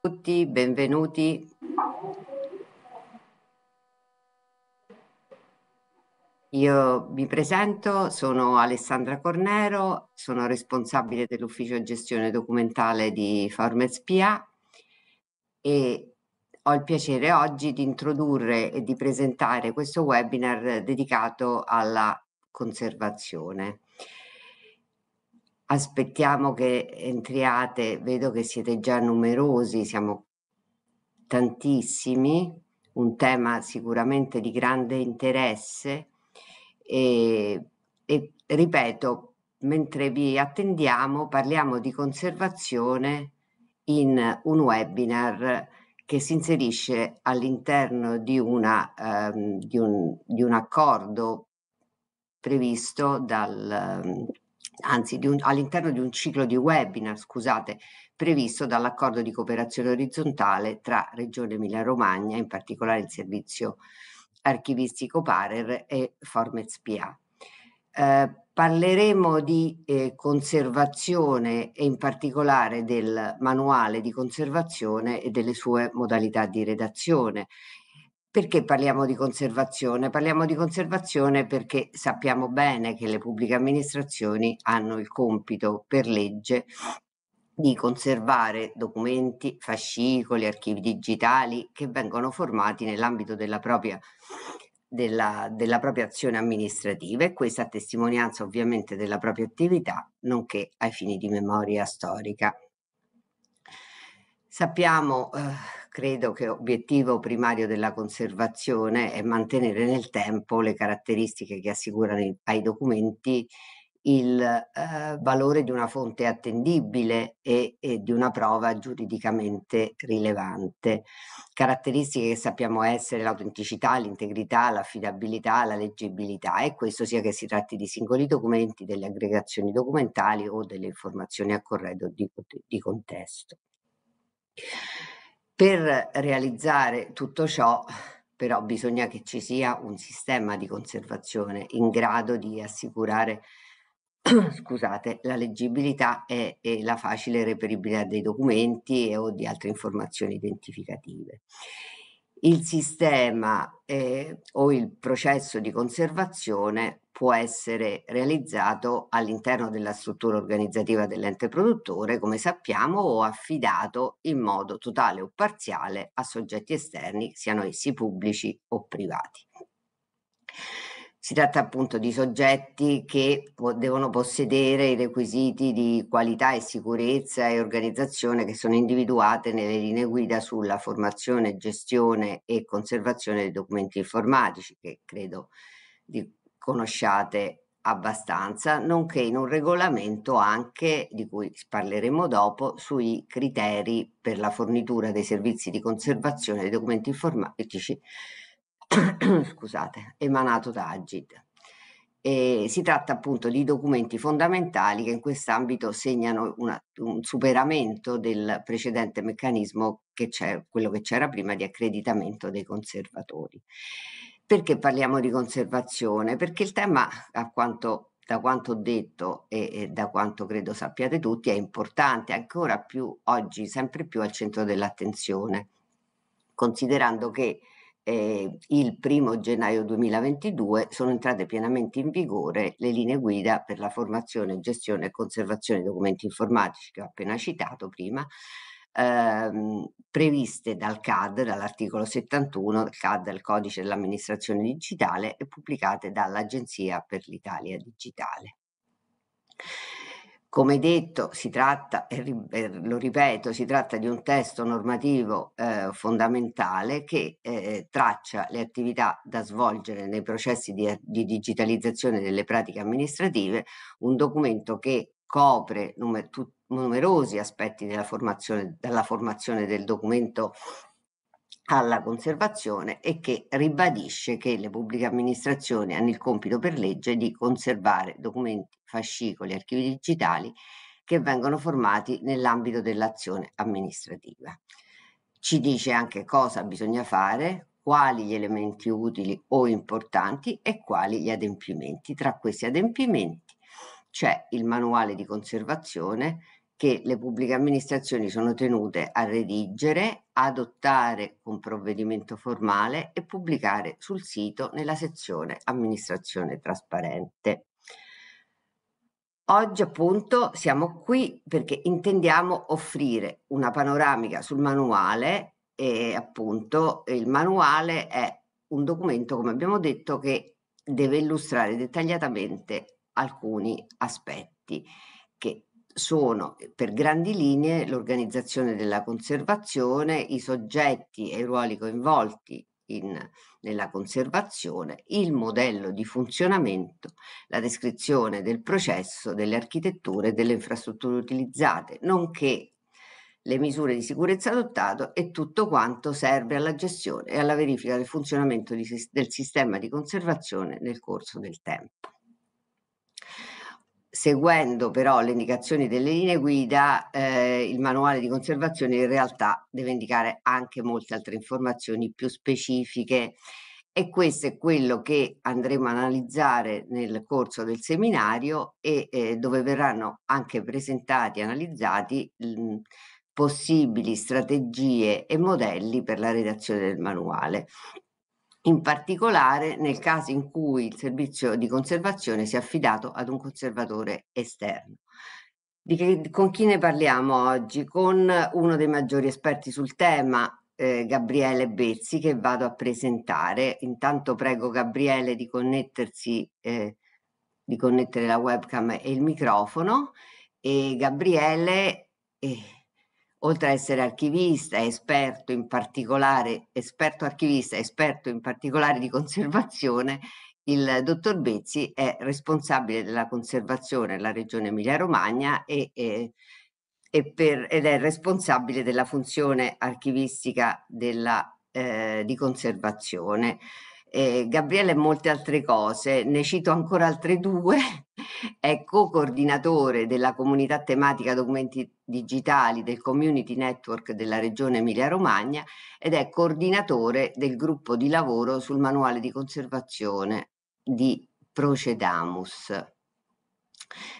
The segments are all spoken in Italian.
tutti, benvenuti. Io mi presento, sono Alessandra Cornero, sono responsabile dell'ufficio gestione documentale di Formez PA e ho il piacere oggi di introdurre e di presentare questo webinar dedicato alla conservazione aspettiamo che entriate, vedo che siete già numerosi, siamo tantissimi, un tema sicuramente di grande interesse e, e ripeto, mentre vi attendiamo parliamo di conservazione in un webinar che si inserisce all'interno di, ehm, di, un, di, un, accordo previsto dal anzi di un, all'interno di un ciclo di webinar, scusate, previsto dall'accordo di cooperazione orizzontale tra Regione Emilia-Romagna, in particolare il servizio archivistico Parer e Formet PA. Eh, parleremo di eh, conservazione e in particolare del manuale di conservazione e delle sue modalità di redazione perché parliamo di conservazione? Parliamo di conservazione perché sappiamo bene che le pubbliche amministrazioni hanno il compito per legge di conservare documenti, fascicoli, archivi digitali che vengono formati nell'ambito della propria della, della, propria azione amministrativa e questa testimonianza ovviamente della propria attività, nonché ai fini di memoria storica. Sappiamo eh, credo che obiettivo primario della conservazione è mantenere nel tempo le caratteristiche che assicurano ai documenti il eh, valore di una fonte attendibile e, e, di una prova giuridicamente rilevante. Caratteristiche che sappiamo essere l'autenticità, l'integrità, l'affidabilità, la leggibilità e questo sia che si tratti di singoli documenti, delle aggregazioni documentali o delle informazioni a corredo di, di contesto. Per realizzare tutto ciò però bisogna che ci sia un sistema di conservazione in grado di assicurare scusate, la leggibilità e, e, la facile reperibilità dei documenti e, o di altre informazioni identificative il sistema eh, o il processo di conservazione può essere realizzato all'interno della struttura organizzativa dell'ente produttore, come sappiamo, o affidato in modo totale o parziale a soggetti esterni, siano essi pubblici o privati. Si tratta appunto di soggetti che po devono possedere i requisiti di qualità e sicurezza e organizzazione che sono individuate nelle linee guida sulla formazione, gestione e conservazione dei documenti informatici, che credo di, conosciate abbastanza, nonché in un regolamento anche, di cui parleremo dopo, sui criteri per la fornitura dei servizi di conservazione dei documenti informatici scusate, emanato da Agid. E si tratta appunto di documenti fondamentali che in quest'ambito segnano una, un superamento del precedente meccanismo che c'è, quello che c'era prima di accreditamento dei conservatori. Perché parliamo di conservazione? Perché il tema, a quanto da quanto ho detto e, e, da quanto credo sappiate tutti, è importante, ancora più oggi, sempre più al centro dell'attenzione, considerando che eh, il primo gennaio 2022 sono entrate pienamente in vigore le linee guida per la formazione, gestione e conservazione dei documenti informatici che ho appena citato prima, ehm, previste dal CAD, dall'articolo 71 del CAD, del codice dell'amministrazione digitale e pubblicate dall'Agenzia per l'Italia Digitale. Come detto, si tratta, e lo ripeto, si tratta di un testo normativo eh, fondamentale che eh, traccia le attività da svolgere nei processi di, di digitalizzazione delle pratiche amministrative, un documento che copre numer- tut- numerosi aspetti della formazione, dalla formazione del documento alla conservazione e che ribadisce che le pubbliche amministrazioni hanno il compito per legge di conservare documenti, fascicoli, archivi digitali che vengono formati nell'ambito dell'azione amministrativa. Ci dice anche cosa bisogna fare, quali gli elementi utili o importanti e quali gli adempimenti. Tra questi adempimenti c'è il manuale di conservazione, che le pubbliche amministrazioni sono tenute a redigere, adottare con provvedimento formale e pubblicare sul sito nella sezione amministrazione trasparente. Oggi appunto siamo qui perché intendiamo offrire una panoramica sul manuale e appunto il manuale è un documento, come abbiamo detto, che deve illustrare dettagliatamente alcuni aspetti che sono per grandi linee l'organizzazione della conservazione, i soggetti e i ruoli coinvolti in, nella conservazione, il modello di funzionamento, la descrizione del processo, delle architetture e delle infrastrutture utilizzate, nonché le misure di sicurezza adottate e tutto quanto serve alla gestione e alla verifica del funzionamento di, del sistema di conservazione nel corso del tempo seguendo però le indicazioni delle linee guida, eh, il manuale di conservazione in realtà deve indicare anche molte altre informazioni più specifiche e questo è quello che andremo a analizzare nel corso del seminario e eh, dove verranno anche presentati e analizzati mh, mm, possibili strategie e modelli per la redazione del manuale in particolare nel caso in cui il servizio di conservazione sia affidato ad un conservatore esterno. Che, con chi ne parliamo oggi? Con uno dei maggiori esperti sul tema, eh, Gabriele Bezzi, che vado a presentare. Intanto prego Gabriele di connettersi, eh, di connettere la webcam e il microfono. E Gabriele... Eh, oltre a essere archivista, esperto in particolare, esperto archivista, esperto in particolare di conservazione, il dottor Bezzi è responsabile della conservazione della regione Emilia-Romagna e, e, e per, ed è responsabile della funzione archivistica della, eh, di conservazione eh, Gabriele e molte altre cose. Ne cito ancora altre due. È co-coordinatore della comunità tematica documenti digitali del Community Network della Regione Emilia-Romagna ed è coordinatore del gruppo di lavoro sul manuale di conservazione di Procedamus.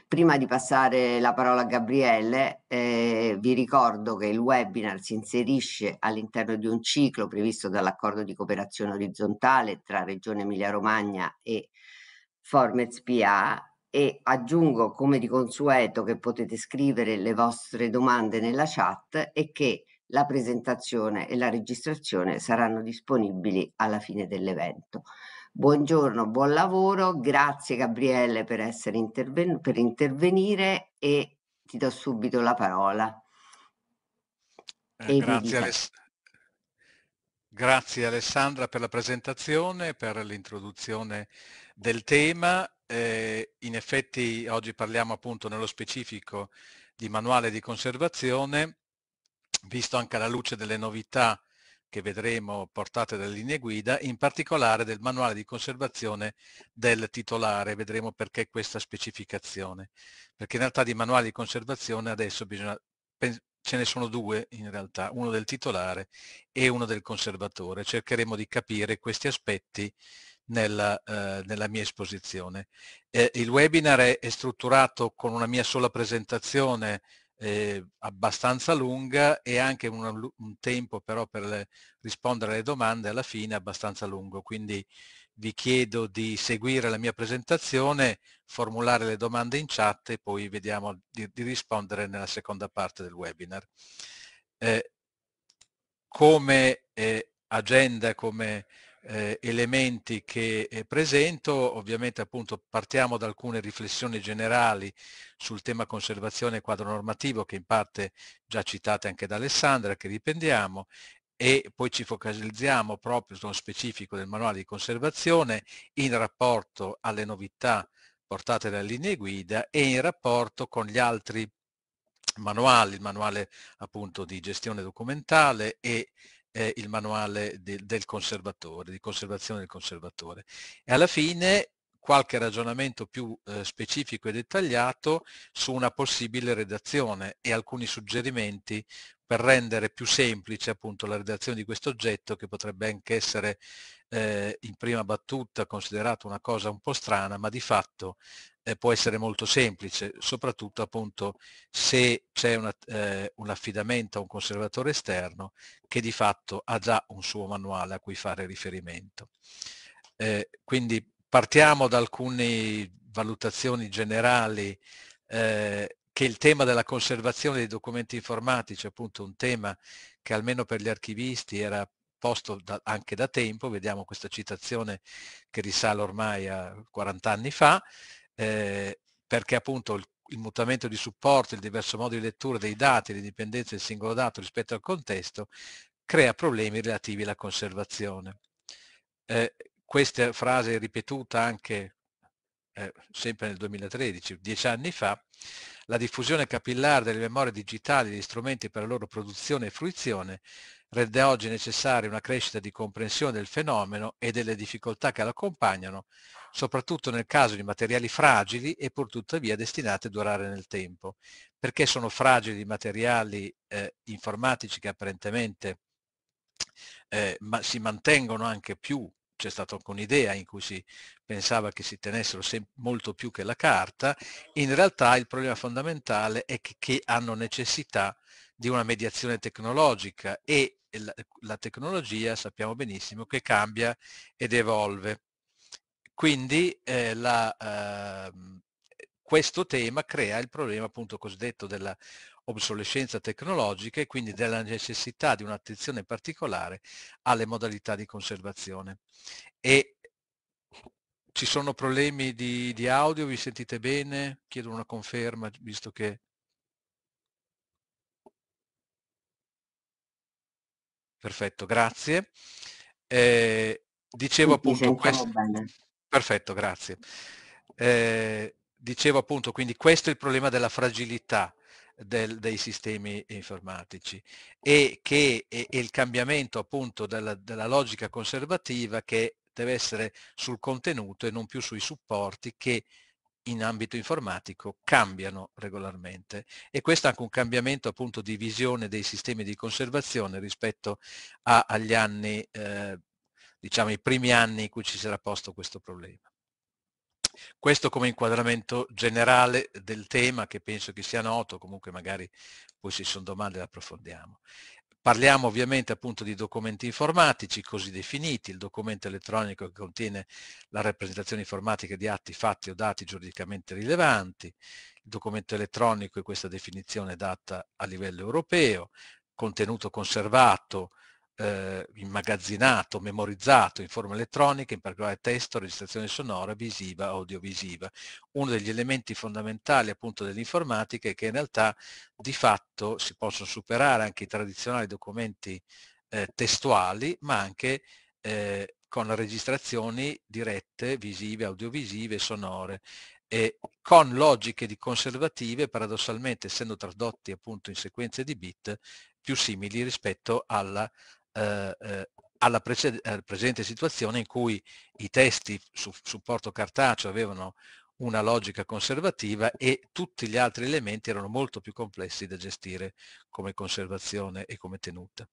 Prima di passare la parola a Gabriele, eh, vi ricordo che il webinar si inserisce all'interno di un ciclo previsto dall'accordo di cooperazione orizzontale tra Regione Emilia-Romagna e Formez PA e aggiungo come di consueto che potete scrivere le vostre domande nella chat e che la presentazione e la registrazione saranno disponibili alla fine dell'evento. Buongiorno, buon lavoro, grazie Gabriele per, interven per intervenire e ti do subito la parola. Eh, grazie, Aless grazie, Alessandra per la presentazione, per l'introduzione del tema. Eh, in effetti oggi parliamo appunto nello specifico di manuale di conservazione, visto anche alla luce delle novità che vedremo portate dalle linee guida, in particolare del manuale di conservazione del titolare, vedremo perché questa specificazione, perché in realtà di manuali di conservazione adesso bisogna, ce ne sono due in realtà, uno del titolare e uno del conservatore, cercheremo di capire questi aspetti nella, eh, nella mia esposizione. Eh, il webinar è, è strutturato con una mia sola presentazione eh, abbastanza lunga e anche una, un tempo però per le, rispondere alle domande alla fine abbastanza lungo, quindi vi chiedo di seguire la mia presentazione, formulare le domande in chat e poi vediamo di, di rispondere nella seconda parte del webinar. Eh, come eh, agenda, come eh, elementi che eh, presento, ovviamente appunto partiamo da alcune riflessioni generali sul tema conservazione e quadro normativo che in parte già citate anche da Alessandra che riprendiamo e poi ci focalizziamo proprio sullo specifico del manuale di conservazione in rapporto alle novità portate dalle linee guida e in rapporto con gli altri manuali, il manuale appunto di gestione documentale e eh, il manuale di, del conservatore, di conservazione del conservatore. E alla fine qualche ragionamento più eh, specifico e dettagliato su una possibile redazione e alcuni suggerimenti per rendere più semplice appunto la redazione di questo oggetto che potrebbe anche essere eh, in prima battuta considerato una cosa un po' strana ma di fatto eh, può essere molto semplice, soprattutto appunto se c'è eh, un affidamento a un conservatore esterno che di fatto ha già un suo manuale a cui fare riferimento. Eh, quindi partiamo da alcune valutazioni generali eh, che il tema della conservazione dei documenti informatici è appunto un tema che almeno per gli archivisti era posto da, anche da tempo, vediamo questa citazione che risale ormai a 40 anni fa, Ehm, perché appunto il, il, mutamento di supporto, il diverso modo di lettura dei dati, le dipendenze del singolo dato rispetto al contesto, crea problemi relativi alla conservazione. Eh, questa frase è ripetuta anche eh, sempre nel 2013, dieci anni fa, la diffusione capillare delle memorie digitali e degli strumenti per la loro produzione e fruizione rende oggi necessaria una crescita di comprensione del fenomeno e delle difficoltà che lo accompagnano, soprattutto nel caso di materiali fragili e purtuttavia destinati a durare nel tempo. Perché sono fragili i materiali eh, informatici che apparentemente eh, ma si mantengono anche più c'è stata anche un'idea in cui si pensava che si tenessero molto più che la carta, in realtà il problema fondamentale è che, che hanno necessità di una mediazione tecnologica e la, la, tecnologia sappiamo benissimo che cambia ed evolve. Quindi eh, la, eh, questo tema crea il problema appunto cosiddetto della obsolescenza tecnologica e quindi della necessità di un'attenzione particolare alle modalità di conservazione. E ci sono problemi di, di audio, vi sentite bene? Chiedo una conferma visto che... Perfetto, grazie. Eh, dicevo appunto questo... Bene. Perfetto, grazie. Eh, dicevo appunto, quindi questo è il problema della fragilità del, dei sistemi informatici e che è, è il cambiamento appunto della, della logica conservativa che deve essere sul contenuto e non più sui supporti che in ambito informatico cambiano regolarmente e questo è anche un cambiamento appunto di visione dei sistemi di conservazione rispetto a, agli anni eh, diciamo, i primi anni in cui ci si era posto questo problema. Questo come inquadramento generale del tema che penso che sia noto, comunque magari poi ci sono domande le approfondiamo. Parliamo ovviamente appunto di documenti informatici così definiti, il documento elettronico che contiene la rappresentazione informatica di atti, fatti o dati giuridicamente rilevanti, il documento elettronico e questa definizione data a livello europeo, contenuto conservato, eh, immagazzinato, memorizzato in forma elettronica, in particolare testo, registrazione sonora, visiva, audiovisiva. Uno degli elementi fondamentali appunto dell'informatica è che in realtà di fatto si possono superare anche i tradizionali documenti eh, testuali, ma anche eh, con registrazioni dirette, visive, audiovisive, sonore e con logiche di conservative paradossalmente essendo tradotti appunto in sequenze di bit più simili rispetto alla eh, eh, alla preced- eh, presente situazione in cui i testi su supporto cartaceo avevano una logica conservativa e tutti gli altri elementi erano molto più complessi da gestire come conservazione e come tenuta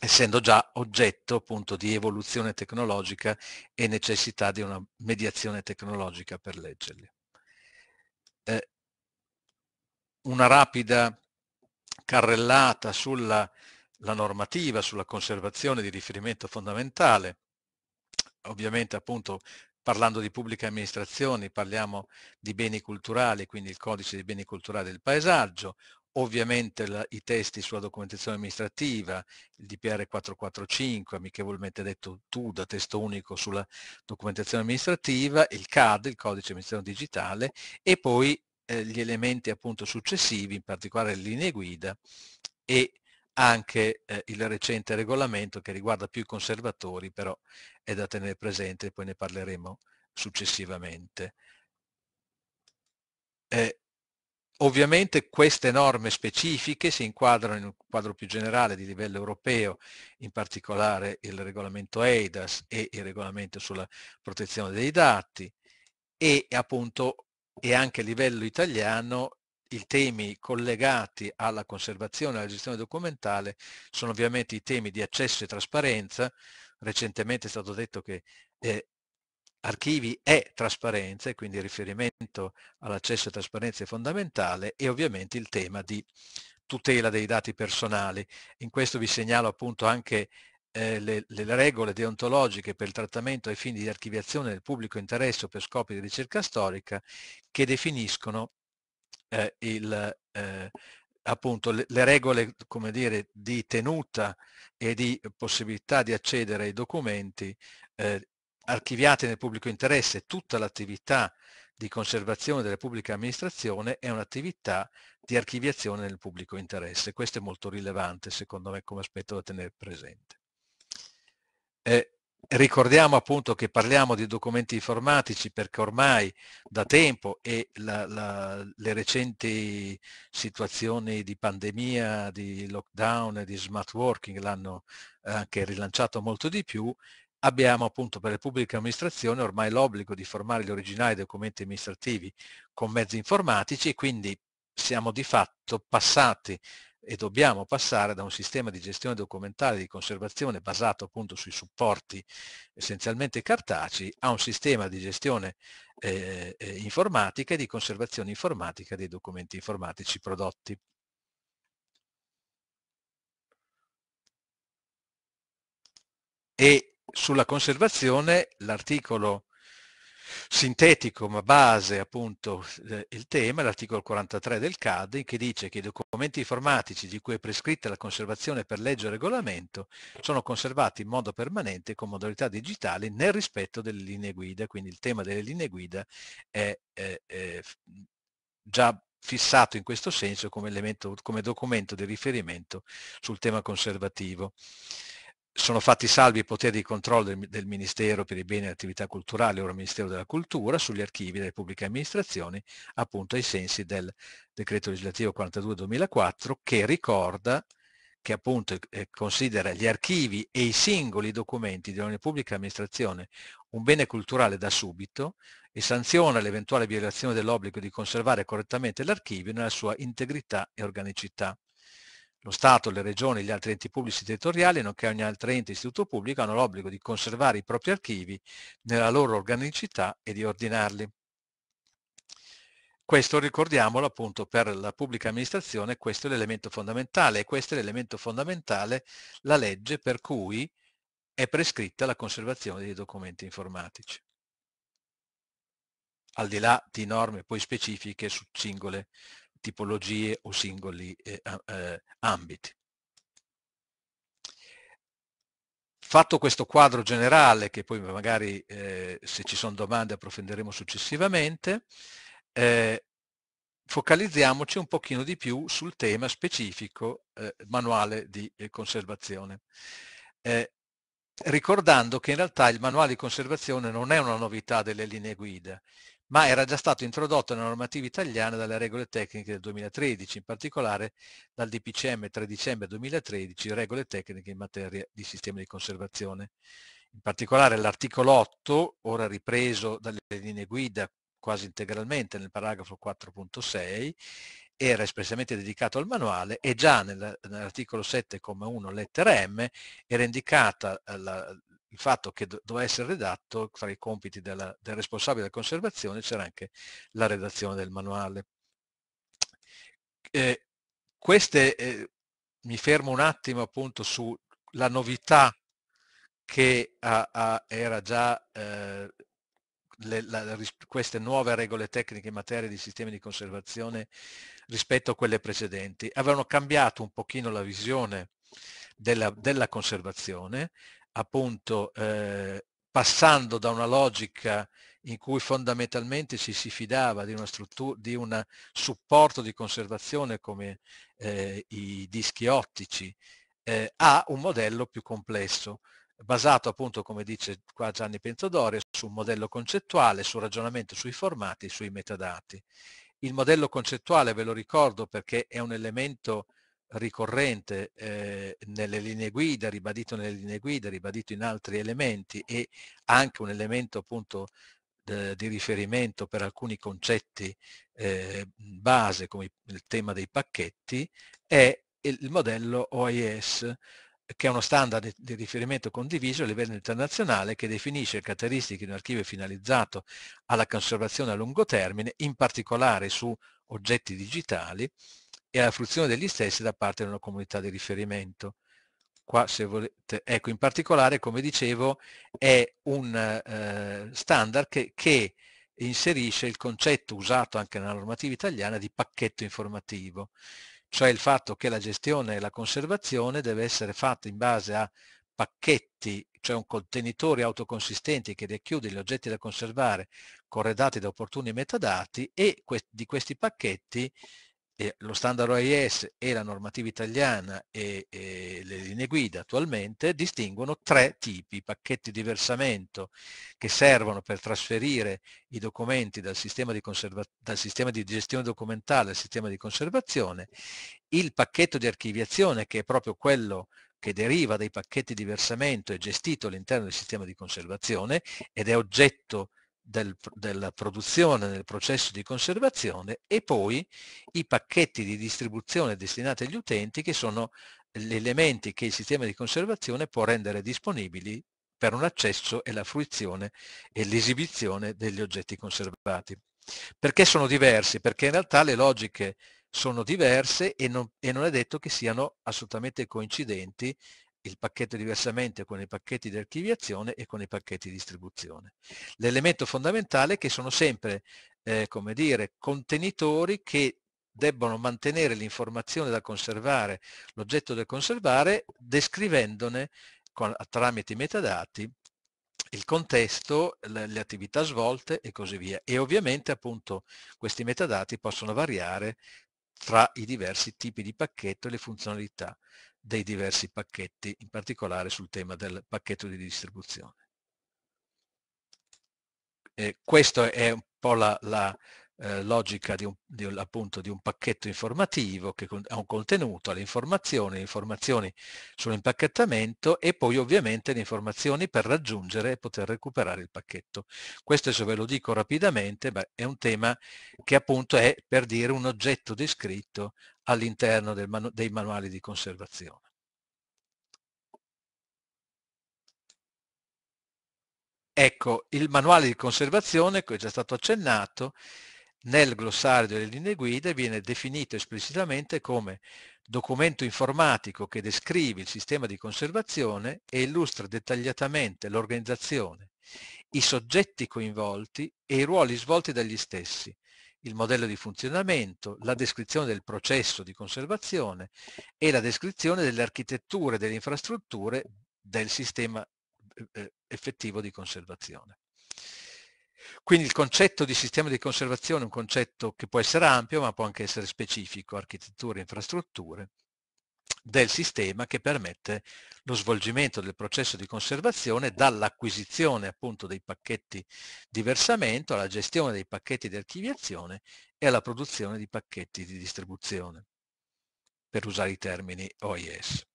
essendo già oggetto appunto di evoluzione tecnologica e necessità di una mediazione tecnologica per leggerli. Eh, una rapida carrellata sulla la normativa sulla conservazione di riferimento fondamentale, ovviamente appunto parlando di pubbliche amministrazioni parliamo di beni culturali, quindi il codice dei beni culturali del paesaggio, ovviamente la, i testi sulla documentazione amministrativa, il DPR 445, amichevolmente detto TUDA, testo unico sulla documentazione amministrativa, il CAD, il codice di amministrazione digitale, e poi eh, gli elementi appunto successivi, in particolare le linee guida e anche eh, il recente regolamento che riguarda più i conservatori, però è da tenere presente, e poi ne parleremo successivamente. Eh, ovviamente queste norme specifiche si inquadrano in un quadro più generale di livello europeo, in particolare il regolamento EIDAS e il regolamento sulla protezione dei dati e appunto e anche a livello italiano i temi collegati alla conservazione e alla gestione documentale sono ovviamente i temi di accesso e trasparenza, recentemente è stato detto che eh, archivi è trasparenza e quindi il riferimento all'accesso e trasparenza è fondamentale e ovviamente il tema di tutela dei dati personali. In questo vi segnalo appunto anche eh, le, le, regole deontologiche per il trattamento ai fini di archiviazione del pubblico interesse o per scopi di ricerca storica che definiscono eh, il, eh, appunto le, le, regole come dire, di tenuta e di possibilità di accedere ai documenti eh, archiviati nel pubblico interesse, tutta l'attività di conservazione della pubblica amministrazione è un'attività di archiviazione nel pubblico interesse. Questo è molto rilevante secondo me come aspetto da tenere presente. Eh, Ricordiamo appunto che parliamo di documenti informatici perché ormai da tempo e la, la, le recenti situazioni di pandemia, di lockdown e di smart working l'hanno eh, anche rilanciato molto di più, abbiamo appunto per le pubbliche amministrazioni ormai l'obbligo di formare gli originali documenti amministrativi con mezzi informatici e quindi siamo di fatto passati e dobbiamo passare da un sistema di gestione documentale di conservazione basato appunto sui supporti essenzialmente cartacei a un sistema di gestione eh, eh, informatica e di conservazione informatica dei documenti informatici prodotti. E sulla conservazione l'articolo sintetico ma base appunto eh, il tema, l'articolo 43 del CAD, che dice che i documenti informatici di cui è prescritta la conservazione per legge o regolamento sono conservati in modo permanente con modalità digitali nel rispetto delle linee guida, quindi il tema delle linee guida è, è, è già fissato in questo senso come, elemento, come documento di riferimento sul tema conservativo sono fatti salvi i poteri di controllo del, del Ministero per i beni e le attività culturali, ora Ministero della Cultura, sugli archivi delle pubbliche amministrazioni, appunto ai sensi del decreto legislativo 42-2004 che ricorda che appunto eh, considera gli archivi e i singoli documenti di ogni pubblica amministrazione un bene culturale da subito e sanziona l'eventuale violazione dell'obbligo di conservare correttamente l'archivio nella sua integrità e organicità. Lo Stato, le regioni e gli altri enti pubblici territoriali, nonché ogni altro ente istituto pubblico, hanno l'obbligo di conservare i propri archivi nella loro organicità e di ordinarli. Questo ricordiamolo appunto per la pubblica amministrazione, questo è l'elemento fondamentale e questo è l'elemento fondamentale la legge per cui è prescritta la conservazione dei documenti informatici, al di là di norme poi specifiche su singole tipologie o singoli eh, eh, ambiti. Fatto questo quadro generale, che poi magari eh, se ci sono domande approfondiremo successivamente, eh, focalizziamoci un pochino di più sul tema specifico eh, manuale di eh, conservazione ricordando che in realtà il manuale di conservazione non è una novità delle linee guida, ma era già stato introdotto nella normativa italiana dalle regole tecniche del 2013, in particolare dal DPCM 3 dicembre 2013, regole tecniche in materia di sistema di conservazione. In particolare l'articolo 8, ora ripreso dalle linee guida quasi integralmente nel paragrafo 4.6, era espressamente dedicato al manuale e già nell'articolo 7,1 lettera M era indicata la, il fatto che doveva essere redatto, tra i compiti della, del responsabile della conservazione c'era anche la redazione del manuale. Eh, queste, eh, mi fermo un attimo appunto sulla novità che a, a, era già eh, le, la, queste nuove regole tecniche in materia di sistemi di conservazione rispetto a quelle precedenti. Avevano cambiato un pochino la visione della, della conservazione, appunto eh, passando da una logica in cui fondamentalmente ci si fidava di, una di un supporto di conservazione come eh, i dischi ottici, eh, a un modello più complesso, basato appunto, come dice qua Gianni Pentodori, su un modello concettuale, sul ragionamento sui formati, sui metadati. Il modello concettuale, ve lo ricordo perché è un elemento ricorrente eh, nelle linee guida, ribadito nelle linee guida, ribadito in altri elementi e anche un elemento appunto di riferimento per alcuni concetti eh, base come il tema dei pacchetti è il modello OIS che è uno standard di riferimento condiviso a livello internazionale che definisce le caratteristiche di un archivio finalizzato alla conservazione a lungo termine, in particolare su oggetti digitali, e alla fruizione degli stessi da parte di una comunità di riferimento. Qua, se volete, ecco, in particolare, come dicevo, è un eh, standard che, che inserisce il concetto usato anche nella normativa italiana di pacchetto informativo, cioè il fatto che la gestione e la conservazione deve essere fatta in base a pacchetti, cioè un contenitore autoconsistente che racchiude gli oggetti da conservare corredati da opportuni metadati e di questi pacchetti eh, lo standard OIS e la normativa italiana e, e, le linee guida attualmente distinguono tre tipi, pacchetti di versamento che servono per trasferire i documenti dal sistema di, dal sistema di gestione documentale al sistema di conservazione, il pacchetto di archiviazione che è proprio quello che deriva dai pacchetti di versamento e gestito all'interno del sistema di conservazione ed è oggetto di del, della produzione nel processo di conservazione e poi i pacchetti di distribuzione destinati agli utenti che sono gli elementi che il sistema di conservazione può rendere disponibili per un accesso e la fruizione e l'esibizione degli oggetti conservati. Perché sono diversi? Perché in realtà le logiche sono diverse e non, e non è detto che siano assolutamente coincidenti il pacchetto diversamente con i pacchetti di archiviazione e con i pacchetti di distribuzione. L'elemento fondamentale è che sono sempre eh, come dire, contenitori che debbono mantenere l'informazione da conservare, l'oggetto da conservare, descrivendone con, tramite i metadati il contesto, le, le, attività svolte e così via. E ovviamente appunto questi metadati possono variare tra i diversi tipi di pacchetto e le funzionalità dei diversi pacchetti, in particolare sul tema del pacchetto di distribuzione. E questo è un po' la, la eh, logica di un, di, appunto, di un pacchetto informativo che ha un contenuto, le informazioni, le informazioni sull'impacchettamento e poi ovviamente le informazioni per raggiungere e poter recuperare il pacchetto. Questo se ve lo dico rapidamente beh, è un tema che appunto è per dire un oggetto descritto all'interno manu dei manuali di conservazione. Ecco, il manuale di conservazione, che è già stato accennato, nel glossario delle linee guida viene definito esplicitamente come documento informatico che descrive il sistema di conservazione e illustra dettagliatamente l'organizzazione, i soggetti coinvolti e i ruoli svolti dagli stessi, il modello di funzionamento, la descrizione del processo di conservazione e la descrizione delle architetture e delle infrastrutture del sistema eh, eh, effettivo di conservazione. Quindi il concetto di sistema di conservazione è un concetto che può essere ampio ma può anche essere specifico, architetture infrastrutture, del sistema che permette lo svolgimento del processo di conservazione dall'acquisizione appunto dei pacchetti di versamento alla gestione dei pacchetti di archiviazione e alla produzione di pacchetti di distribuzione, per usare i termini OIS.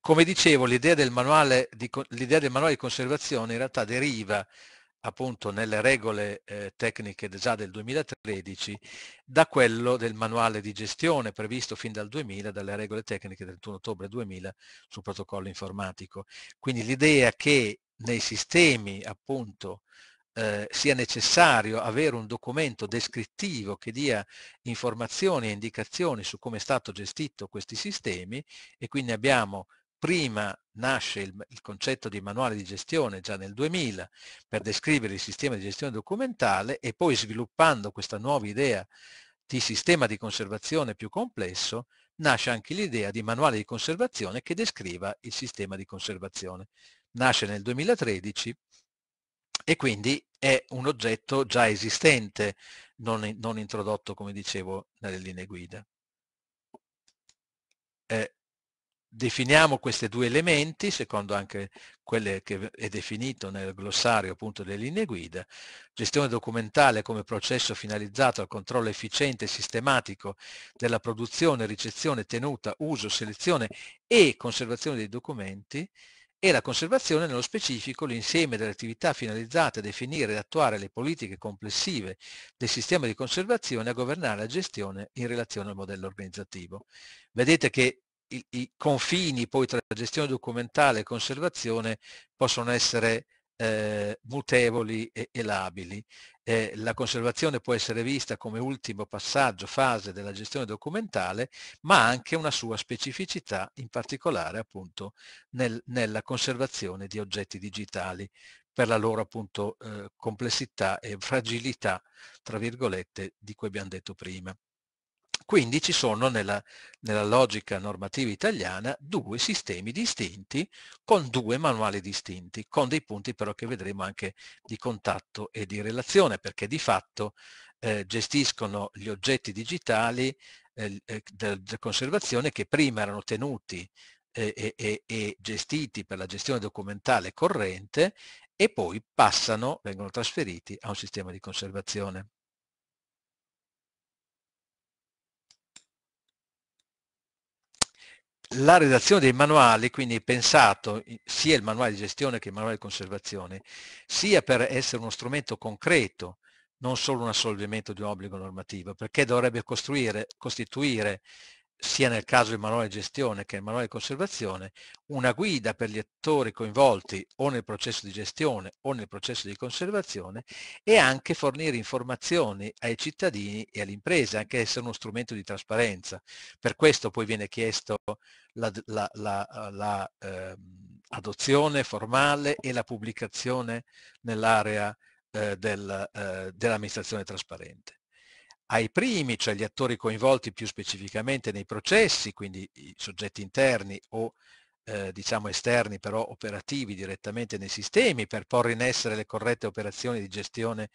Come dicevo, l'idea del, di, del, manuale di conservazione in realtà deriva appunto nelle regole eh, tecniche già del 2013 da quello del manuale di gestione previsto fin dal 2000 dalle regole tecniche del 31 ottobre 2000 sul protocollo informatico. Quindi l'idea che nei sistemi appunto eh, sia necessario avere un documento descrittivo che dia informazioni e indicazioni su come è stato gestito questi sistemi e quindi abbiamo prima nasce il, il, concetto di manuale di gestione già nel 2000 per descrivere il sistema di gestione documentale e poi sviluppando questa nuova idea di sistema di conservazione più complesso nasce anche l'idea di manuale di conservazione che descriva il sistema di conservazione. Nasce nel 2013 e quindi è un oggetto già esistente, non, non introdotto come dicevo nelle linee guida. Eh, definiamo questi due elementi, secondo anche quelle che è definito nel glossario appunto delle linee guida, gestione documentale come processo finalizzato al controllo efficiente e sistematico della produzione, ricezione, tenuta, uso, selezione e conservazione dei documenti e la conservazione nello specifico l'insieme delle attività finalizzate a definire e attuare le politiche complessive del sistema di conservazione a governare la gestione in relazione al modello organizzativo. Vedete che i, i, confini poi tra gestione documentale e conservazione possono essere eh, mutevoli e, e labili. Eh, la conservazione può essere vista come ultimo passaggio, fase della gestione documentale, ma ha anche una sua specificità, in particolare appunto nel, nella conservazione di oggetti digitali per la loro appunto eh, complessità e fragilità, tra virgolette, di cui abbiamo detto prima. Quindi ci sono nella, nella logica normativa italiana due sistemi distinti con due manuali distinti, con dei punti però che vedremo anche di contatto e di relazione, perché di fatto eh, gestiscono gli oggetti digitali eh, eh della conservazione che prima erano tenuti eh, e, e, e, gestiti per la gestione documentale corrente e poi passano, vengono trasferiti a un sistema di conservazione. la redazione dei manuali, quindi pensato sia il manuale di gestione che il manuale di conservazione, sia per essere uno strumento concreto, non solo un assolvimento di un obbligo normativo, perché dovrebbe costituire sia nel caso del manuale di gestione che nel manuale di conservazione, una guida per gli attori coinvolti o nel processo di gestione o nel processo di conservazione e anche fornire informazioni ai cittadini e alle imprese, anche essere uno strumento di trasparenza. Per questo poi viene chiesto l'adozione la, la, la, eh, formale e la pubblicazione nell'area eh, eh dell'amministrazione eh, dell trasparente ai primi, cioè gli attori coinvolti più specificamente nei processi, quindi i soggetti interni o eh, diciamo esterni però operativi direttamente nei sistemi per porre in essere le corrette operazioni di gestione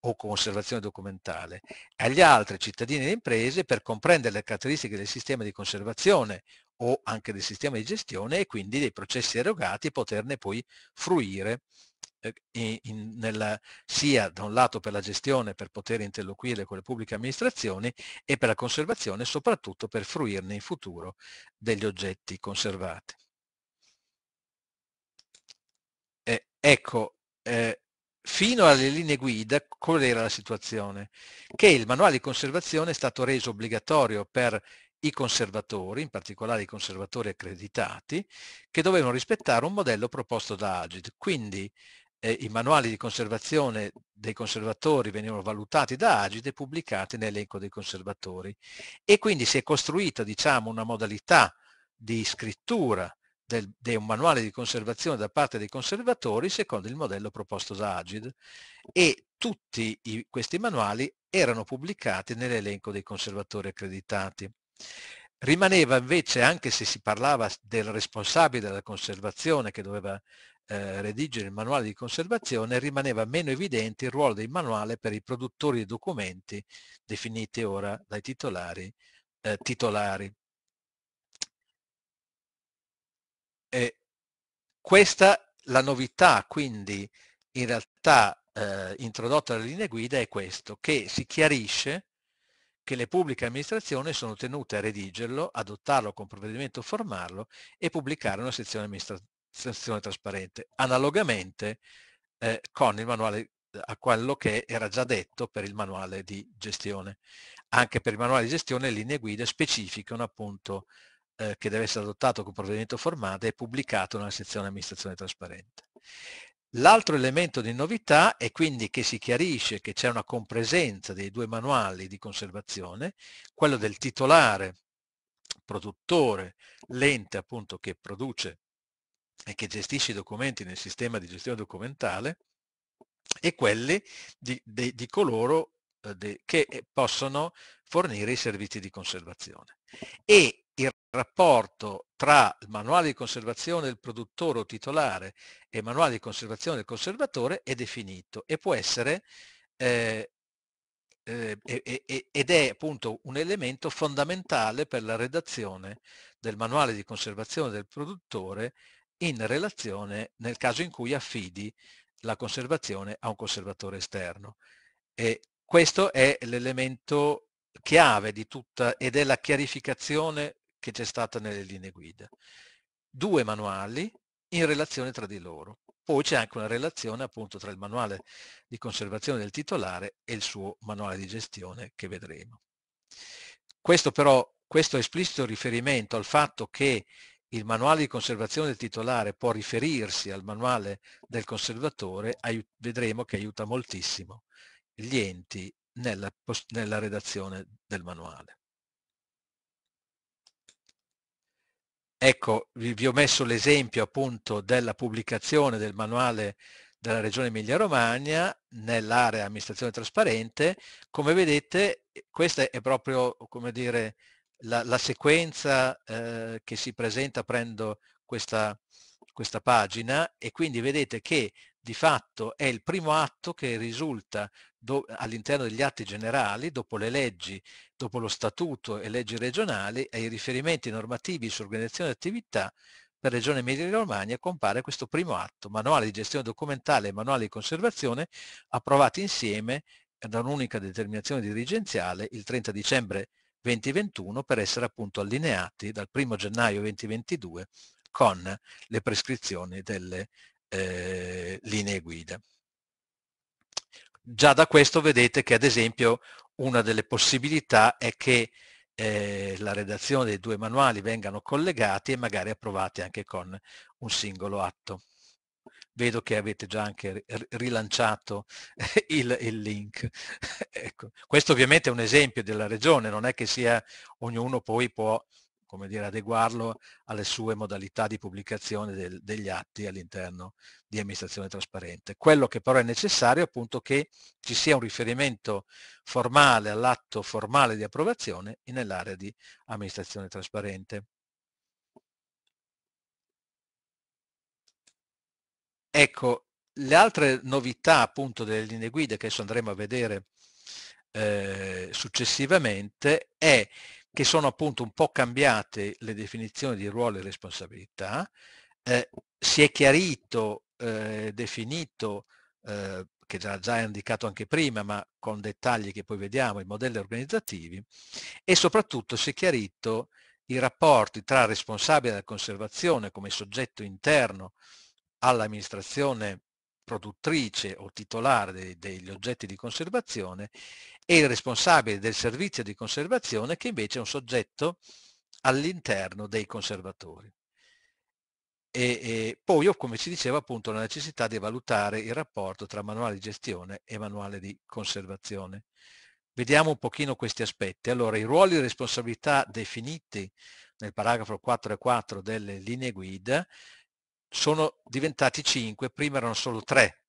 o conservazione documentale, agli altri cittadini e imprese per comprendere le caratteristiche del sistema di conservazione o anche del sistema di gestione e quindi dei processi erogati e poterne poi fruire eh, in, nella, sia da un lato per la gestione, per poter interloquire con le pubbliche amministrazioni e per la conservazione soprattutto per fruirne in futuro degli oggetti conservati. Eh, ecco, eh, fino alle linee guida qual era la situazione? Che il manuale di conservazione è stato reso obbligatorio per i conservatori, in particolare i conservatori accreditati, che dovevano rispettare un modello proposto da Agid. Quindi eh, i manuali di conservazione dei conservatori venivano valutati da Agide e pubblicati nell'elenco dei conservatori e quindi si è costruita diciamo, una modalità di scrittura di un manuale di conservazione da parte dei conservatori secondo il modello proposto da Agid e tutti i, questi manuali erano pubblicati nell'elenco dei conservatori accreditati. Rimaneva invece, anche se si parlava del responsabile della conservazione che doveva eh, redigere il manuale di conservazione rimaneva meno evidente il ruolo del manuale per i produttori di documenti definiti ora dai titolari. Eh, titolari. E questa la novità quindi in realtà eh, introdotta dalle linee guida è questo, che si chiarisce che le pubbliche amministrazioni sono tenute a redigerlo, adottarlo con provvedimento formarlo e pubblicare una sezione amministrativa stazione trasparente, analogamente eh, con il manuale eh, a quello che era già detto per il manuale di gestione. Anche per il manuale di gestione le linee guida specificano appunto eh, che deve essere adottato con provvedimento formale e pubblicato nella sezione amministrazione trasparente. L'altro elemento di novità è quindi che si chiarisce che c'è una compresenza dei due manuali di conservazione, quello del titolare, produttore, l'ente appunto che produce e che gestisce i documenti nel sistema di gestione documentale e quelli di, di, di coloro eh, de, che eh, possono fornire i servizi di conservazione. E il rapporto tra il manuale di conservazione del produttore o titolare e il manuale di conservazione del conservatore è definito e può essere eh, eh, eh, ed è appunto un elemento fondamentale per la redazione del manuale di conservazione del produttore in relazione nel caso in cui affidi la conservazione a un conservatore esterno. E questo è l'elemento chiave di tutta ed è la chiarificazione che c'è stata nelle linee guida. Due manuali in relazione tra di loro. Poi c'è anche una relazione appunto tra il manuale di conservazione del titolare e il suo manuale di gestione che vedremo. Questo però, questo esplicito riferimento al fatto che il manuale di conservazione del titolare può riferirsi al manuale del conservatore, vedremo che aiuta moltissimo gli enti nella, nella redazione del manuale. Ecco, vi, vi ho messo l'esempio appunto della pubblicazione del manuale della regione Emilia-Romagna nell'area amministrazione trasparente. Come vedete, questa è proprio, come dire, la, la sequenza eh, che si presenta prendo questa, questa pagina e quindi vedete che di fatto è il primo atto che risulta all'interno degli atti generali, dopo le leggi, dopo lo statuto e leggi regionali, e i riferimenti normativi su organizzazione e attività per Regione Emilia Romagna compare questo primo atto, manuale di gestione documentale e manuale di conservazione, approvati insieme eh, da un'unica determinazione dirigenziale il 30 dicembre 2021 per essere appunto allineati dal 1 gennaio 2022 con le prescrizioni delle eh, linee guida. Già da questo vedete che ad esempio una delle possibilità è che eh, la redazione dei due manuali vengano collegati e magari approvati anche con un singolo atto vedo che avete già anche rilanciato il, il link. ecco. Questo ovviamente è un esempio della regione, non è che sia ognuno poi può come dire, adeguarlo alle sue modalità di pubblicazione del, degli atti all'interno di amministrazione trasparente. Quello che però è necessario è appunto che ci sia un riferimento formale all'atto formale di approvazione nell'area di amministrazione trasparente. Ecco, le altre novità appunto delle linee guida che adesso andremo a vedere eh, successivamente è che sono appunto un po' cambiate le definizioni di ruolo e responsabilità, eh, si è chiarito, eh, definito, eh, che già, già è indicato anche prima, ma con dettagli che poi vediamo, i modelli organizzativi, e soprattutto si è chiarito i rapporti tra responsabile della conservazione come soggetto interno all'amministrazione produttrice o titolare de degli oggetti di conservazione e il responsabile del servizio di conservazione che invece è un soggetto all'interno dei conservatori. E, e, poi come si diceva appunto la necessità di valutare il rapporto tra manuale di gestione e manuale di conservazione. Vediamo un pochino questi aspetti. Allora, i ruoli e responsabilità definiti nel paragrafo 4 e 4 delle linee guida sono diventati cinque, prima erano solo tre,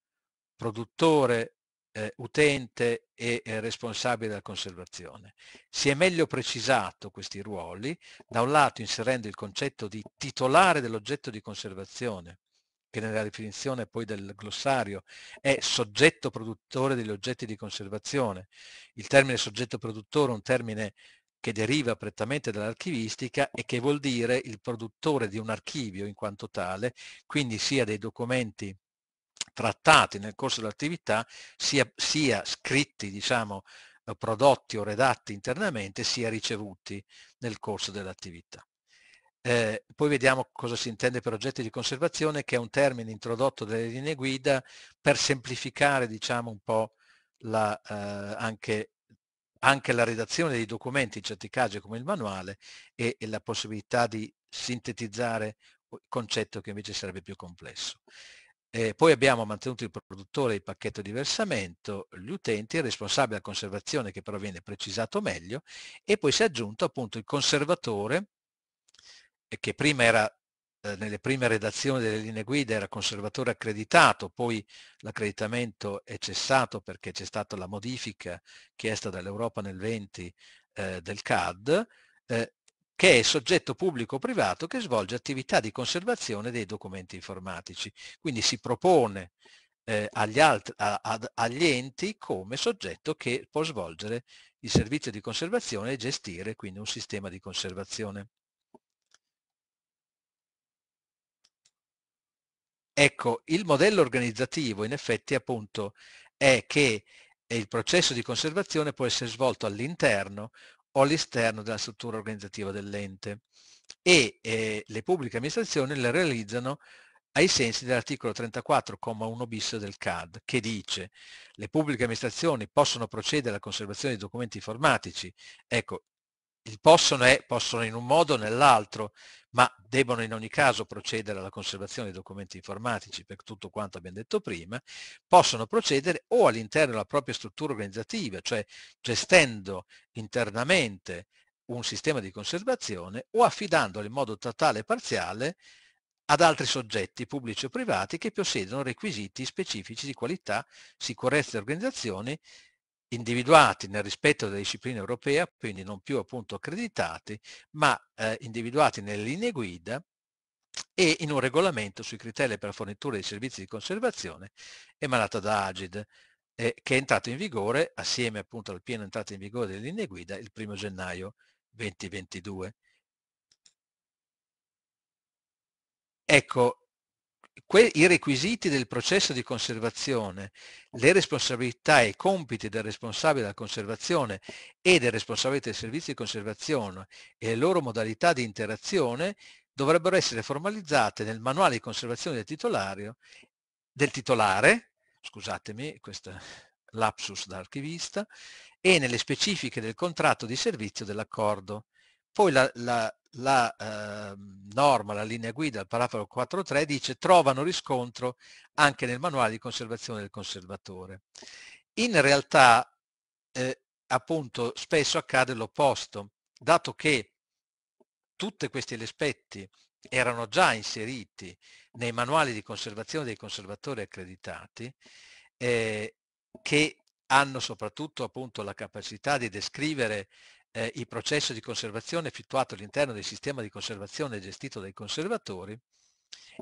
produttore, eh, utente e eh, responsabile della conservazione. Si è meglio precisato questi ruoli, da un lato inserendo il concetto di titolare dell'oggetto di conservazione, che nella definizione poi del glossario è soggetto produttore degli oggetti di conservazione. Il termine soggetto produttore è un termine che deriva prettamente dall'archivistica e che vuol dire il produttore di un archivio in quanto tale, quindi sia dei documenti trattati nel corso dell'attività, sia, sia scritti, diciamo, eh, prodotti o redatti internamente, sia ricevuti nel corso dell'attività. Eh, poi vediamo cosa si intende per oggetti di conservazione, che è un termine introdotto dalle linee guida per semplificare diciamo, un po' la, eh, anche anche la redazione dei documenti in certi casi come il manuale e, e la possibilità di sintetizzare il concetto che invece sarebbe più complesso. Eh, poi abbiamo mantenuto il produttore il pacchetto di versamento, gli utenti, il responsabile della conservazione che però viene precisato meglio e poi si è aggiunto appunto il conservatore eh, che prima era eh, nelle prime redazioni delle linee guida era conservatore accreditato, poi l'accreditamento è cessato perché c'è stata la modifica chiesta dall'Europa nel 20 eh, del CAD, eh, che è soggetto pubblico privato che svolge attività di conservazione dei documenti informatici. Quindi si propone eh, agli, altri, a, ad, agli enti come soggetto che può svolgere il servizio di conservazione e gestire quindi un sistema di conservazione. Ecco, il modello organizzativo in effetti appunto è che eh, il processo di conservazione può essere svolto all'interno o all'esterno della struttura organizzativa dell'ente e eh, le pubbliche amministrazioni le realizzano ai sensi dell'articolo 34,1 bis del CAD che dice le pubbliche amministrazioni possono procedere alla conservazione di documenti informatici. Ecco, il possono è possono in un modo o nell'altro, ma devono in ogni caso procedere alla conservazione dei documenti informatici per tutto quanto abbiamo detto prima, possono procedere o all'interno della propria struttura organizzativa, cioè gestendo internamente un sistema di conservazione o affidandolo in modo totale e parziale ad altri soggetti pubblici o privati che possiedono requisiti specifici di qualità, sicurezza e organizzazione individuati nel rispetto della disciplina europea, quindi non più appunto accreditati, ma eh, individuati nelle linee guida e in un regolamento sui criteri per la fornitura dei servizi di conservazione emanata da Agid, eh, che è entrato in vigore assieme appunto al pieno entrato in vigore delle linee guida il 1 gennaio 2022. Ecco, que, i requisiti del processo di conservazione, le responsabilità e i compiti del responsabile della conservazione e del responsabile dei servizi di conservazione e le loro modalità di interazione dovrebbero essere formalizzate nel manuale di conservazione del, titolario, del titolare, scusatemi, questa lapsus da e nelle specifiche del contratto di servizio dell'accordo poi la, la, la eh, norma, la linea guida, il paragrafo 4.3 dice trovano riscontro anche nel manuale di conservazione del conservatore. In realtà eh, appunto spesso accade l'opposto, dato che tutti questi aspetti erano già inseriti nei manuali di conservazione dei conservatori accreditati eh, che hanno soprattutto appunto la capacità di descrivere eh, il processo di conservazione effettuato all'interno del sistema di conservazione gestito dai conservatori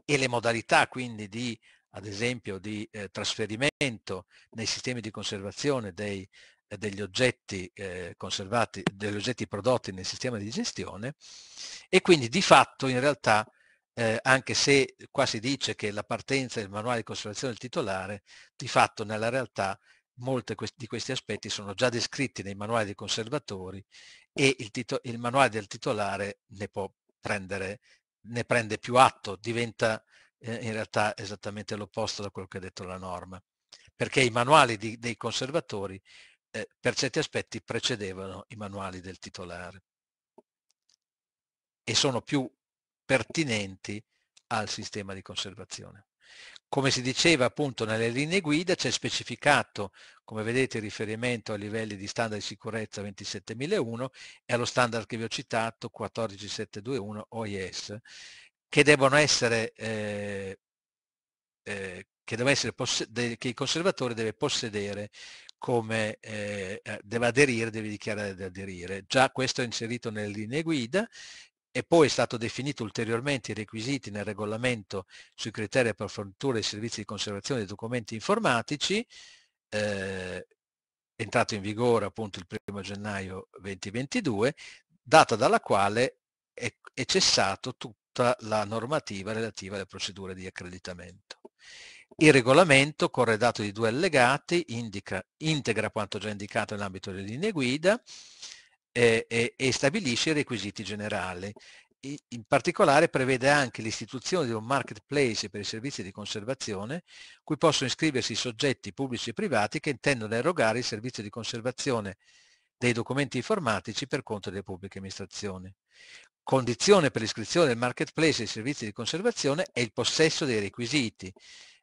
e le modalità quindi di, ad esempio, di eh, trasferimento nei sistemi di conservazione dei, eh, degli oggetti eh, conservati, degli oggetti prodotti nel sistema di gestione e quindi di fatto in realtà eh, anche se qua si dice che la partenza del manuale di conservazione del titolare, di fatto nella realtà molti di questi aspetti sono già descritti nei manuali dei conservatori e il, tito, il manuale del titolare ne può prendere, ne prende più atto, diventa eh, in realtà esattamente l'opposto da quello che ha detto la norma, perché i manuali di, dei conservatori eh, per certi aspetti precedevano i manuali del titolare e sono più pertinenti al sistema di conservazione. Come si diceva appunto nelle linee guida c'è specificato, come vedete, il riferimento ai livelli di standard di sicurezza 27001 e allo standard che vi ho citato 14721 OIS, che devono essere, eh, eh, che devono essere che il conservatore deve possedere come eh, eh, deve aderire, deve dichiarare di aderire. Già questo è inserito nelle linee guida e poi è stato definito ulteriormente i requisiti nel regolamento sui criteri per fornitura e servizi di conservazione dei documenti informatici, eh, entrato in vigore appunto il 1 gennaio 2022, data dalla quale è, è cessato tutta la normativa relativa alle procedure di accreditamento. Il regolamento, corredato di due allegati, indica, integra quanto già indicato nell'ambito delle linee guida, eh, e, e stabilisce i requisiti generali. In particolare prevede anche l'istituzione di un marketplace per i servizi di conservazione cui possono iscriversi i soggetti pubblici e privati che intendono erogare il servizio di conservazione dei documenti informatici per conto delle pubbliche amministrazioni. Condizione per l'iscrizione del marketplace ai servizi di conservazione è il possesso dei requisiti,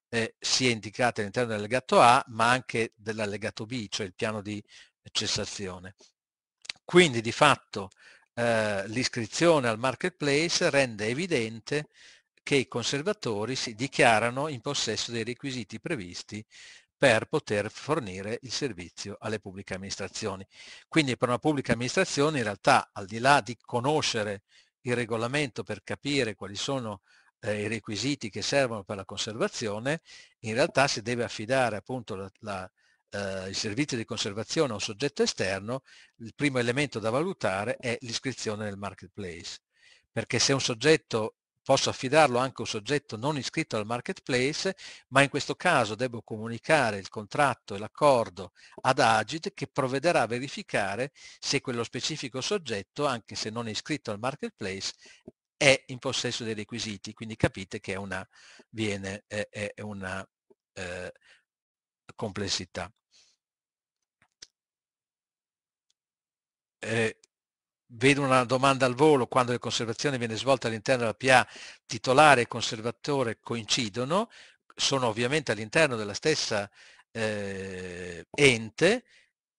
eh, sia indicati all'interno dell'allegato A ma anche dell'allegato B, cioè il piano di cessazione. Quindi di fatto eh, l'iscrizione al marketplace rende evidente che i conservatori si dichiarano in possesso dei requisiti previsti per poter fornire il servizio alle pubbliche amministrazioni. Quindi per una pubblica amministrazione in realtà al di là di conoscere il regolamento per capire quali sono eh, i requisiti che servono per la conservazione, in realtà si deve affidare appunto la, la, eh, il servizio di conservazione a un soggetto esterno, il primo elemento da valutare è l'iscrizione nel marketplace, perché se un soggetto posso affidarlo anche a un soggetto non iscritto al marketplace, ma in questo caso devo comunicare il contratto e l'accordo ad Agit che provvederà a verificare se quello specifico soggetto, anche se non iscritto al marketplace, è in possesso dei requisiti, quindi capite che è una, viene, è, è una eh, complessità. eh, vedo una domanda al volo quando le conservazioni viene svolta all'interno della PA, titolare e conservatore coincidono, sono ovviamente all'interno della stessa eh, ente,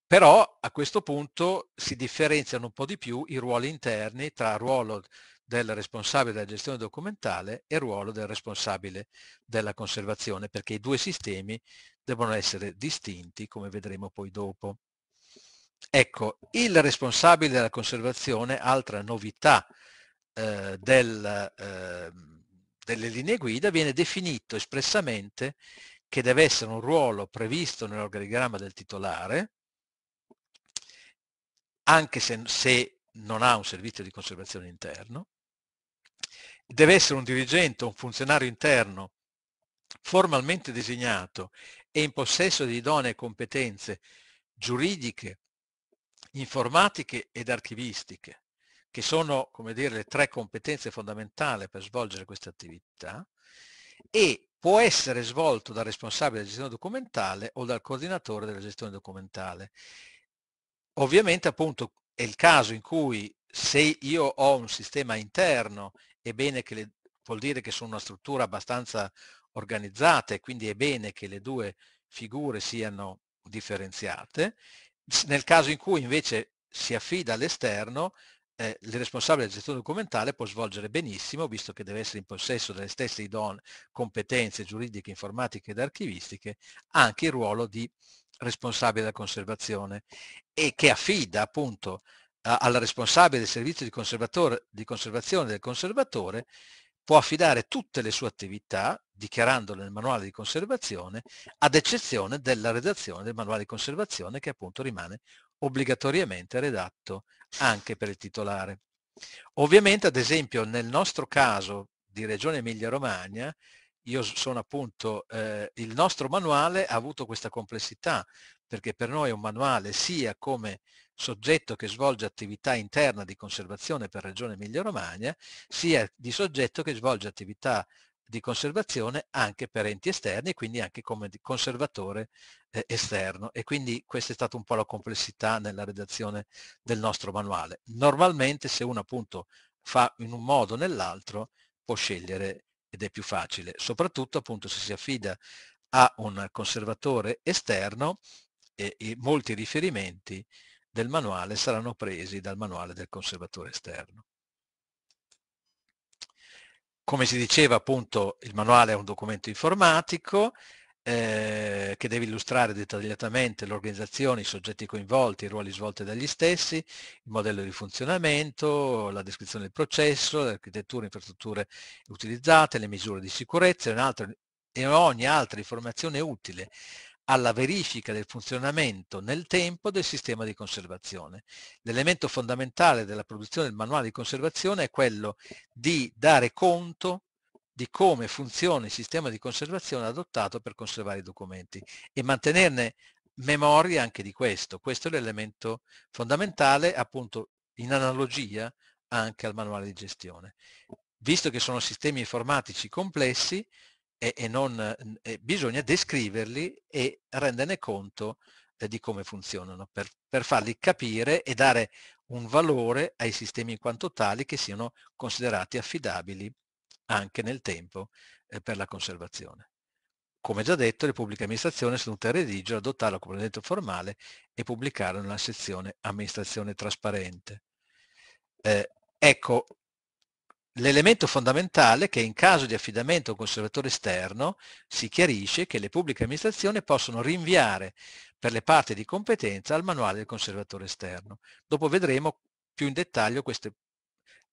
però a questo punto si differenziano un po' di più i ruoli interni tra ruolo del responsabile della gestione documentale e ruolo del responsabile della conservazione, perché i due sistemi devono essere distinti, come vedremo poi dopo. Ecco, il responsabile della conservazione, altra novità eh, del, eh, delle linee guida, viene definito espressamente che deve essere un ruolo previsto nell'organigramma del titolare, anche se, se non ha un servizio di conservazione interno, deve essere un dirigente, o un funzionario interno formalmente designato e in possesso di idonee competenze giuridiche, informatiche ed archivistiche, che sono come dire, le tre competenze fondamentali per svolgere questa attività, e può essere svolto dal responsabile della gestione documentale o dal coordinatore della gestione documentale. Ovviamente appunto è il caso in cui se io ho un sistema interno, è bene che le, vuol dire che sono una struttura abbastanza organizzata e quindi è bene che le due figure siano differenziate nel caso in cui invece si affida all'esterno, eh, il responsabile del gestore documentale può svolgere benissimo, visto che deve essere in possesso delle stesse idonee competenze giuridiche, informatiche ed archivistiche, anche il ruolo di responsabile della conservazione e che affida appunto alla responsabile del servizio di, di conservazione del conservatore può affidare tutte le sue attività, dichiarandole nel manuale di conservazione, ad eccezione della redazione del manuale di conservazione che appunto rimane obbligatoriamente redatto anche per il titolare. Ovviamente ad esempio nel nostro caso di Regione Emilia-Romagna, io sono appunto, eh, il nostro manuale ha avuto questa complessità, perché per noi è un manuale sia come soggetto che svolge attività interna di conservazione per Regione Emilia-Romagna, sia di soggetto che svolge attività di conservazione anche per enti esterni e quindi anche come conservatore eh, esterno e quindi questa è stata un po' la complessità nella redazione del nostro manuale. Normalmente se uno appunto fa in un modo o nell'altro può scegliere ed è più facile, soprattutto appunto se si affida a un conservatore esterno e, e molti riferimenti del manuale saranno presi dal manuale del conservatore esterno. Come si diceva appunto il manuale è un documento informatico eh, che deve illustrare dettagliatamente l'organizzazione, i soggetti coinvolti, i ruoli svolti dagli stessi, il modello di funzionamento, la descrizione del processo, l'architettura, infrastrutture utilizzate, le misure di sicurezza e, un altro, e ogni altra informazione utile alla verifica del funzionamento nel tempo del sistema di conservazione. L'elemento fondamentale della produzione del manuale di conservazione è quello di dare conto di come funziona il sistema di conservazione adottato per conservare i documenti e mantenerne memoria anche di questo. Questo è l'elemento fondamentale appunto in analogia anche al manuale di gestione. Visto che sono sistemi informatici complessi, e, e non, e bisogna descriverli e renderne conto eh, di come funzionano per, per farli capire e dare un valore ai sistemi in quanto tali che siano considerati affidabili anche nel tempo eh, per la conservazione. Come già detto, le pubbliche amministrazioni sono tenute a redigere, adottarlo come detto formale e pubblicarlo nella sezione amministrazione trasparente. Eh, ecco, l'elemento fondamentale è che in caso di affidamento a un conservatore esterno si chiarisce che le pubbliche amministrazioni possono rinviare per le parti di competenza al manuale del conservatore esterno. Dopo vedremo più in dettaglio queste,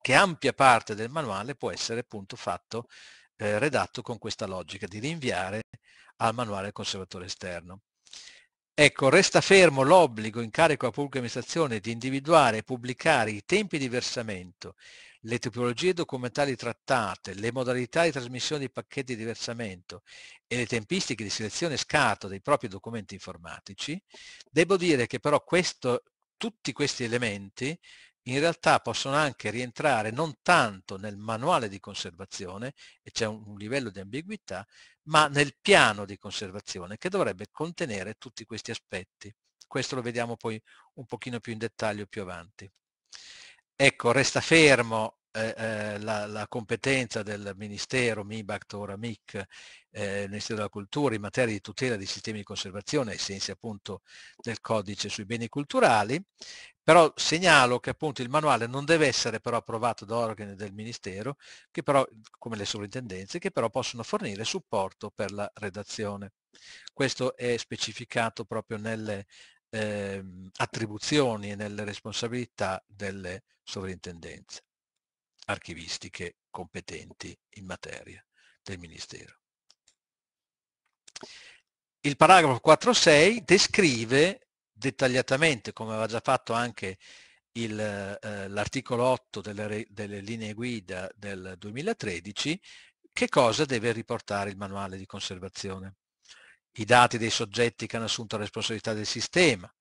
che ampia parte del manuale può essere appunto fatto, eh, redatto con questa logica di rinviare al manuale del conservatore esterno. Ecco, resta fermo l'obbligo in carico alla pubblica amministrazione di individuare e pubblicare i tempi di versamento le tipologie documentali trattate, le modalità di trasmissione di pacchetti di versamento e le tempistiche di selezione e scarto dei propri documenti informatici, devo dire che però questo, tutti questi elementi in realtà possono anche rientrare non tanto nel manuale di conservazione, e c'è un, livello di ambiguità, ma nel piano di conservazione che dovrebbe contenere tutti questi aspetti. Questo lo vediamo poi un pochino più in dettaglio più avanti. Ecco, resta fermo eh, eh, la, la, competenza del Ministero, MIBACT, ora MIC, eh, Ministero della Cultura in materia di tutela dei sistemi di conservazione ai sensi appunto del codice sui beni culturali, però segnalo che appunto il manuale non deve essere però approvato da organi del Ministero, che però, come le sovrintendenze, che però possono fornire supporto per la redazione. Questo è specificato proprio nelle eh, attribuzioni e nelle responsabilità delle sovrintendenze archivistiche competenti in materia del Ministero. Il paragrafo 4.6 descrive dettagliatamente, come aveva già fatto anche eh, l'articolo eh, 8 delle, delle linee guida del 2013, che cosa deve riportare il manuale di conservazione. I dati dei soggetti che hanno assunto la responsabilità del sistema,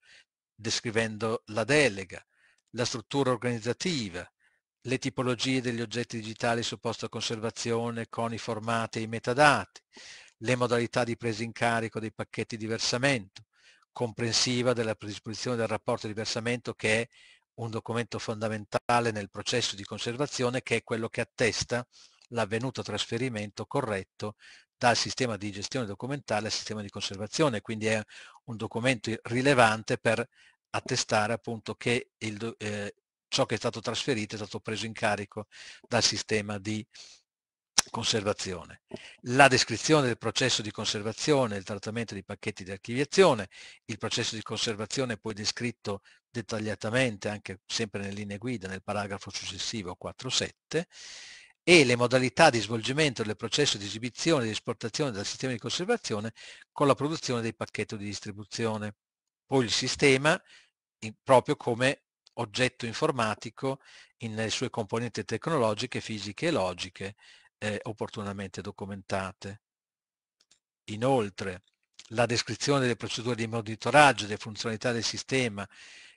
descrivendo la delega, la struttura organizzativa, le tipologie degli oggetti digitali sottoposti a conservazione con i formati e i metadati, le modalità di presa in carico dei pacchetti di versamento, comprensiva della predisposizione del rapporto di versamento che è un documento fondamentale nel processo di conservazione che è quello che attesta l'avvenuto trasferimento corretto dal sistema di gestione documentale al sistema di conservazione, quindi è un documento rilevante per attestare appunto che il, eh, ciò che è stato trasferito è stato preso in carico dal sistema di conservazione. La descrizione del processo di conservazione, il trattamento dei pacchetti di archiviazione, il processo di conservazione poi descritto dettagliatamente anche sempre nelle linee guida nel paragrafo successivo 4.7 e le modalità di svolgimento del processo di esibizione e di esportazione dal sistema di conservazione con la produzione dei pacchetti di distribuzione o il sistema proprio come oggetto informatico nelle sue componenti tecnologiche, fisiche e logiche eh, opportunamente documentate. Inoltre, la descrizione delle procedure di monitoraggio, delle funzionalità del sistema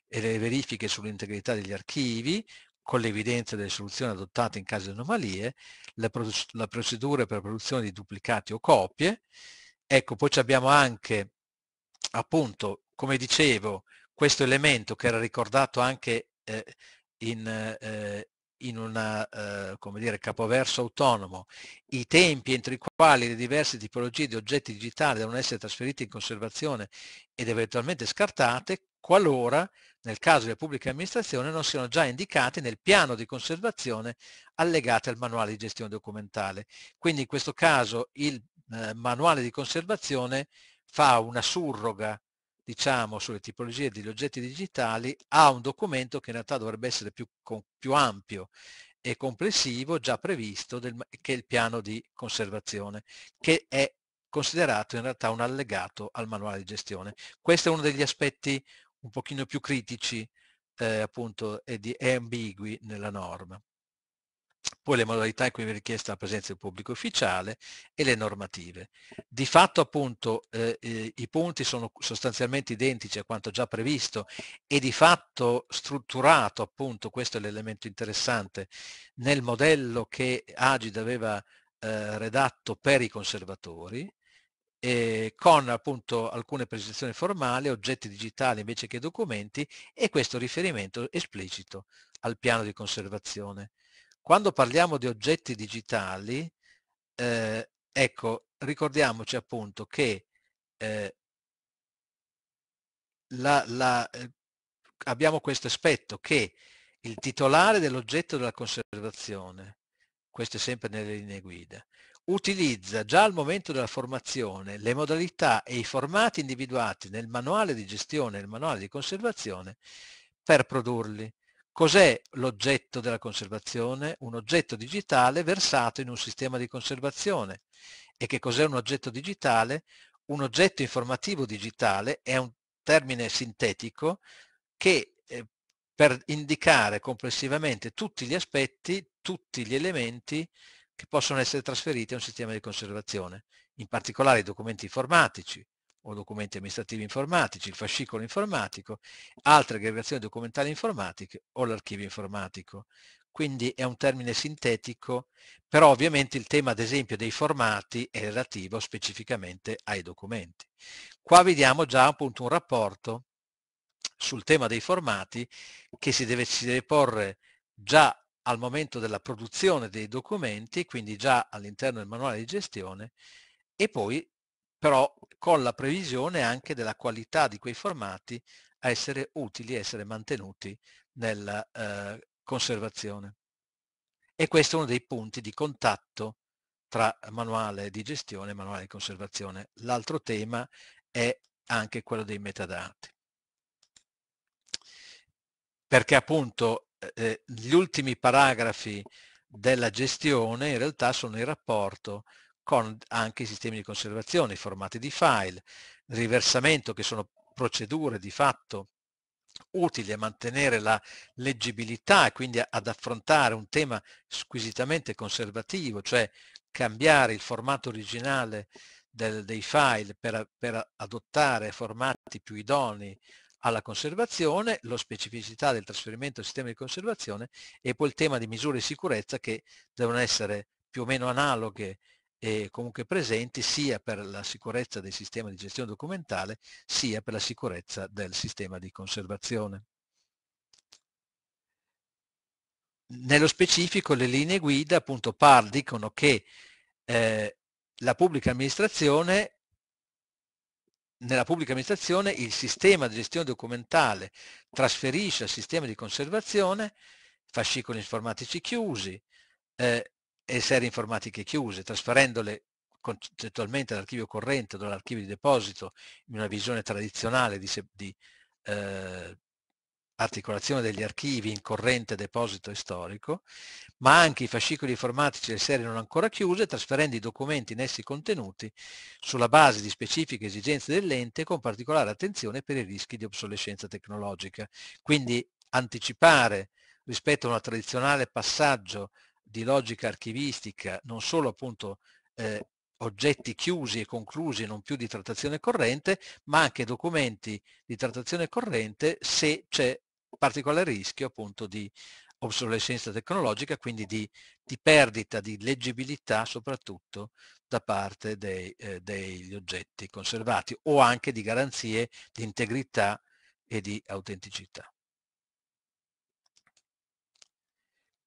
e le verifiche sull'integrità degli archivi, con l'evidenza delle soluzioni adottate in caso di anomalie, la, la procedura per produzione di duplicati o copie. Ecco, poi abbiamo anche appunto, come dicevo, questo elemento che era ricordato anche eh, in, eh, in un eh, capoverso autonomo, i tempi entro i quali le diverse tipologie di oggetti digitali devono essere trasferiti in conservazione ed eventualmente scartate, qualora nel caso della pubblica amministrazione non siano già indicate nel piano di conservazione allegate al manuale di gestione documentale. Quindi in questo caso il eh, manuale di conservazione fa una surroga diciamo, sulle tipologie degli oggetti digitali a un documento che in realtà dovrebbe essere più, più ampio e complessivo già previsto del, che è il piano di conservazione, che è considerato in realtà un allegato al manuale di gestione. Questo è uno degli aspetti un pochino più critici eh, appunto e ambigui nella norma poi le modalità in cui viene richiesta la presenza del pubblico ufficiale e le normative. Di fatto appunto eh, eh, i punti sono sostanzialmente identici a quanto già previsto e di fatto strutturato appunto, questo è l'elemento interessante, nel modello che Agid aveva eh, redatto per i conservatori, eh, con appunto alcune presentazioni formali, oggetti digitali invece che documenti e questo riferimento esplicito al piano di conservazione. Quando parliamo di oggetti digitali, eh, ecco, ricordiamoci appunto che eh, la, la, eh, abbiamo questo aspetto che il titolare dell'oggetto della conservazione, questo è sempre nelle linee guida, utilizza già al momento della formazione le modalità e i formati individuati nel manuale di gestione e il manuale di conservazione per produrli. Cos'è l'oggetto della conservazione? Un oggetto digitale versato in un sistema di conservazione. E che cos'è un oggetto digitale? Un oggetto informativo digitale è un termine sintetico che eh, per indicare complessivamente tutti gli aspetti, tutti gli elementi che possono essere trasferiti a un sistema di conservazione, in particolare i documenti informatici, o documenti amministrativi informatici, il fascicolo informatico, altre aggregazioni documentali informatiche o l'archivio informatico. Quindi è un termine sintetico, però ovviamente il tema ad esempio dei formati è relativo specificamente ai documenti. Qua vediamo già appunto un rapporto sul tema dei formati che si deve, si deve porre già al momento della produzione dei documenti, quindi già all'interno del manuale di gestione, e poi però con la previsione anche della qualità di quei formati a essere utili, a essere mantenuti nella eh, conservazione. E questo è uno dei punti di contatto tra manuale di gestione e manuale di conservazione. L'altro tema è anche quello dei metadati. Perché appunto eh, eh gli ultimi paragrafi della gestione in realtà sono il rapporto con anche i sistemi di conservazione, i formati di file, riversamento che sono procedure di fatto utili a mantenere la leggibilità e quindi ad affrontare un tema squisitamente conservativo, cioè cambiare il formato originale del, dei file per, per adottare formati più idonei alla conservazione, lo specificità del trasferimento al sistema di conservazione e poi il tema di misure di sicurezza che devono essere più o meno analoghe eh, comunque presenti sia per la sicurezza del sistema di gestione documentale sia per la sicurezza del sistema di conservazione. Nello specifico le linee guida appunto par dicono che eh, la pubblica amministrazione nella pubblica amministrazione il sistema di gestione documentale trasferisce al sistema di conservazione fascicoli informatici chiusi, eh, e serie informatiche chiuse, trasferendole concettualmente dall'archivio corrente o dall'archivio di deposito in una visione tradizionale di, di eh, articolazione degli archivi in corrente, deposito e storico, ma anche i fascicoli informatici e le serie non ancora chiuse, trasferendo i documenti in essi contenuti sulla base di specifiche esigenze dell'ente con particolare attenzione per i rischi di obsolescenza tecnologica. Quindi anticipare rispetto a un tradizionale passaggio di logica archivistica non solo appunto eh, oggetti chiusi e conclusi non più di trattazione corrente, ma anche documenti di trattazione corrente se c'è particolare rischio appunto di obsolescenza tecnologica, quindi di, di perdita di leggibilità soprattutto da parte dei, eh, degli oggetti conservati o anche di garanzie di integrità e di autenticità.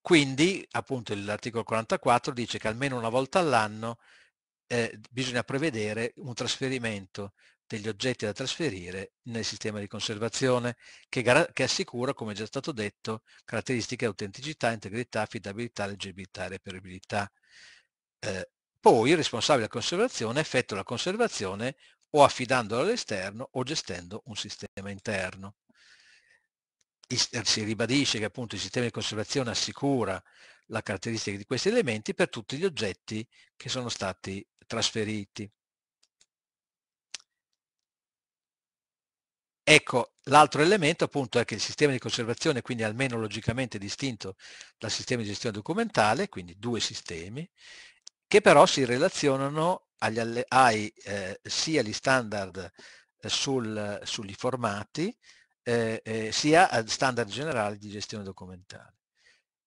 Quindi, appunto, l'articolo 44 dice che almeno una volta all'anno eh, bisogna prevedere un trasferimento degli oggetti da trasferire nel sistema di conservazione che, che assicura, come già stato detto, caratteristiche di autenticità, integrità, affidabilità, leggibilità e reperibilità. Eh, poi il responsabile della conservazione effettua la conservazione o affidandola all'esterno o gestendo un sistema interno. Eh, si ribadisce che appunto il sistema di conservazione assicura la caratteristica di questi elementi per tutti gli oggetti che sono stati trasferiti. Ecco, l'altro elemento appunto è che il sistema di conservazione quindi è almeno logicamente distinto dal sistema di gestione documentale, quindi due sistemi, che però si relazionano agli, ai, eh, sia agli standard eh, sul, eh, sugli formati eh, eh, sia a standard generale di gestione documentale.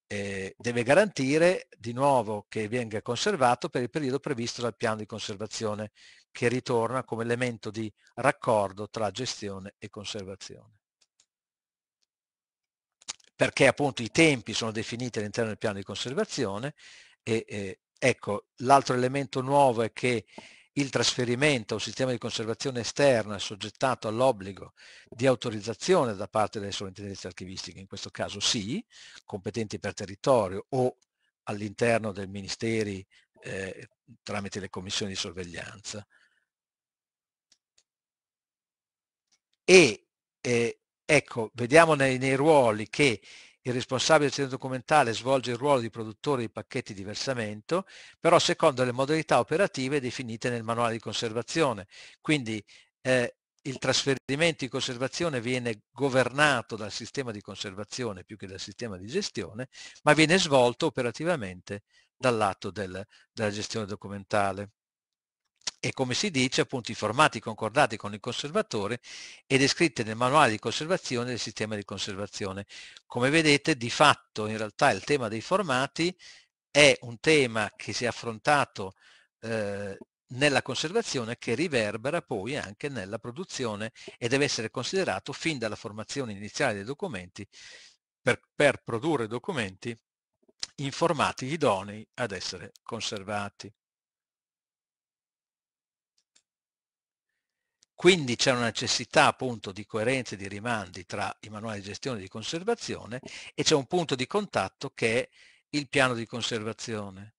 Eh, deve garantire di nuovo che venga conservato per il periodo previsto dal piano di conservazione che ritorna come elemento di raccordo tra gestione e conservazione perché appunto i tempi sono definiti all'interno del piano di conservazione e eh, ecco l'altro elemento nuovo è che il trasferimento a un sistema di conservazione esterna soggettato all'obbligo di autorizzazione da parte delle sovrintendenze archivistiche, in questo caso sì, competenti per territorio o all'interno del ministeri eh, tramite le commissioni di sorveglianza. E eh, ecco, vediamo nei, nei ruoli che il responsabile del centro documentale svolge il ruolo di produttore di pacchetti di versamento, però secondo le modalità operative definite nel manuale di conservazione. Quindi eh, il trasferimento di conservazione viene governato dal sistema di conservazione più che dal sistema di gestione, ma viene svolto operativamente dall'atto del, della gestione documentale e come si dice appunto i formati concordati con il conservatore e descritti nel manuale di conservazione del sistema di conservazione. Come vedete di fatto in realtà il tema dei formati è un tema che si è affrontato eh, nella conservazione che riverbera poi anche nella produzione e deve essere considerato fin dalla formazione iniziale dei documenti per, per produrre documenti in formati idonei ad essere conservati. Quindi c'è una necessità appunto di coerenza e di rimandi tra i manuali di gestione e di conservazione e c'è un punto di contatto che è il piano di conservazione.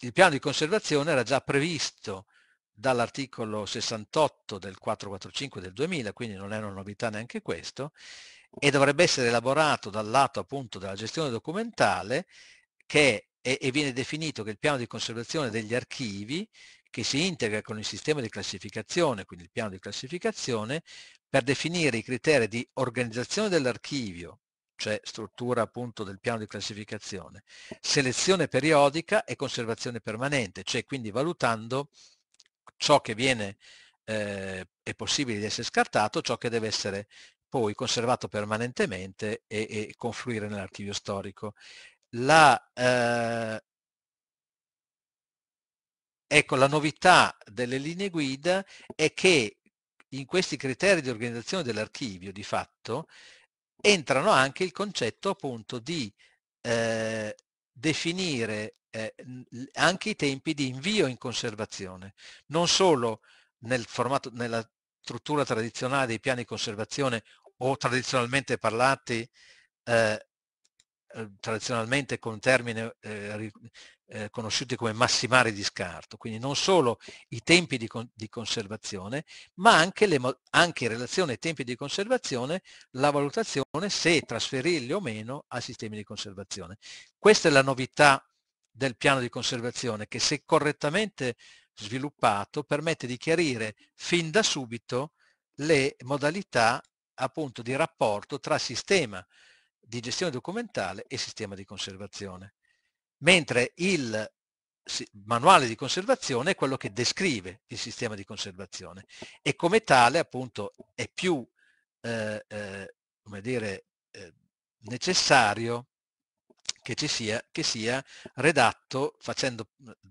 Il piano di conservazione era già previsto dall'articolo 68 del 445 del 2000, quindi non è una novità neanche questo, e dovrebbe essere elaborato dal lato appunto della gestione documentale che è, e viene definito che il piano di conservazione degli archivi che si integra con il sistema di classificazione, quindi il piano di classificazione, per definire i criteri di organizzazione dell'archivio, cioè struttura appunto del piano di classificazione, selezione periodica e conservazione permanente, cioè quindi valutando ciò che viene, eh, è possibile di essere scartato, ciò che deve essere poi conservato permanentemente e, e confluire nell'archivio storico. La, eh, Ecco, la novità delle linee guida è che in questi criteri di organizzazione dell'archivio, di fatto, entrano anche il concetto appunto di eh, definire eh, anche i tempi di invio in conservazione, non solo nel formato, nella struttura tradizionale dei piani di conservazione o tradizionalmente parlati eh, eh tradizionalmente con termine eh, eh, conosciuti come massimali di scarto, quindi non solo i tempi di, con, di conservazione, ma anche, le, anche, in relazione ai tempi di conservazione la valutazione se trasferirli o meno a sistemi di conservazione. Questa è la novità del piano di conservazione che se correttamente sviluppato permette di chiarire fin da subito le modalità appunto di rapporto tra sistema di gestione documentale e sistema di conservazione mentre il manuale di conservazione è quello che descrive il sistema di conservazione e come tale appunto è più eh, eh, come dire, eh, necessario che, ci sia, che sia redatto facendo,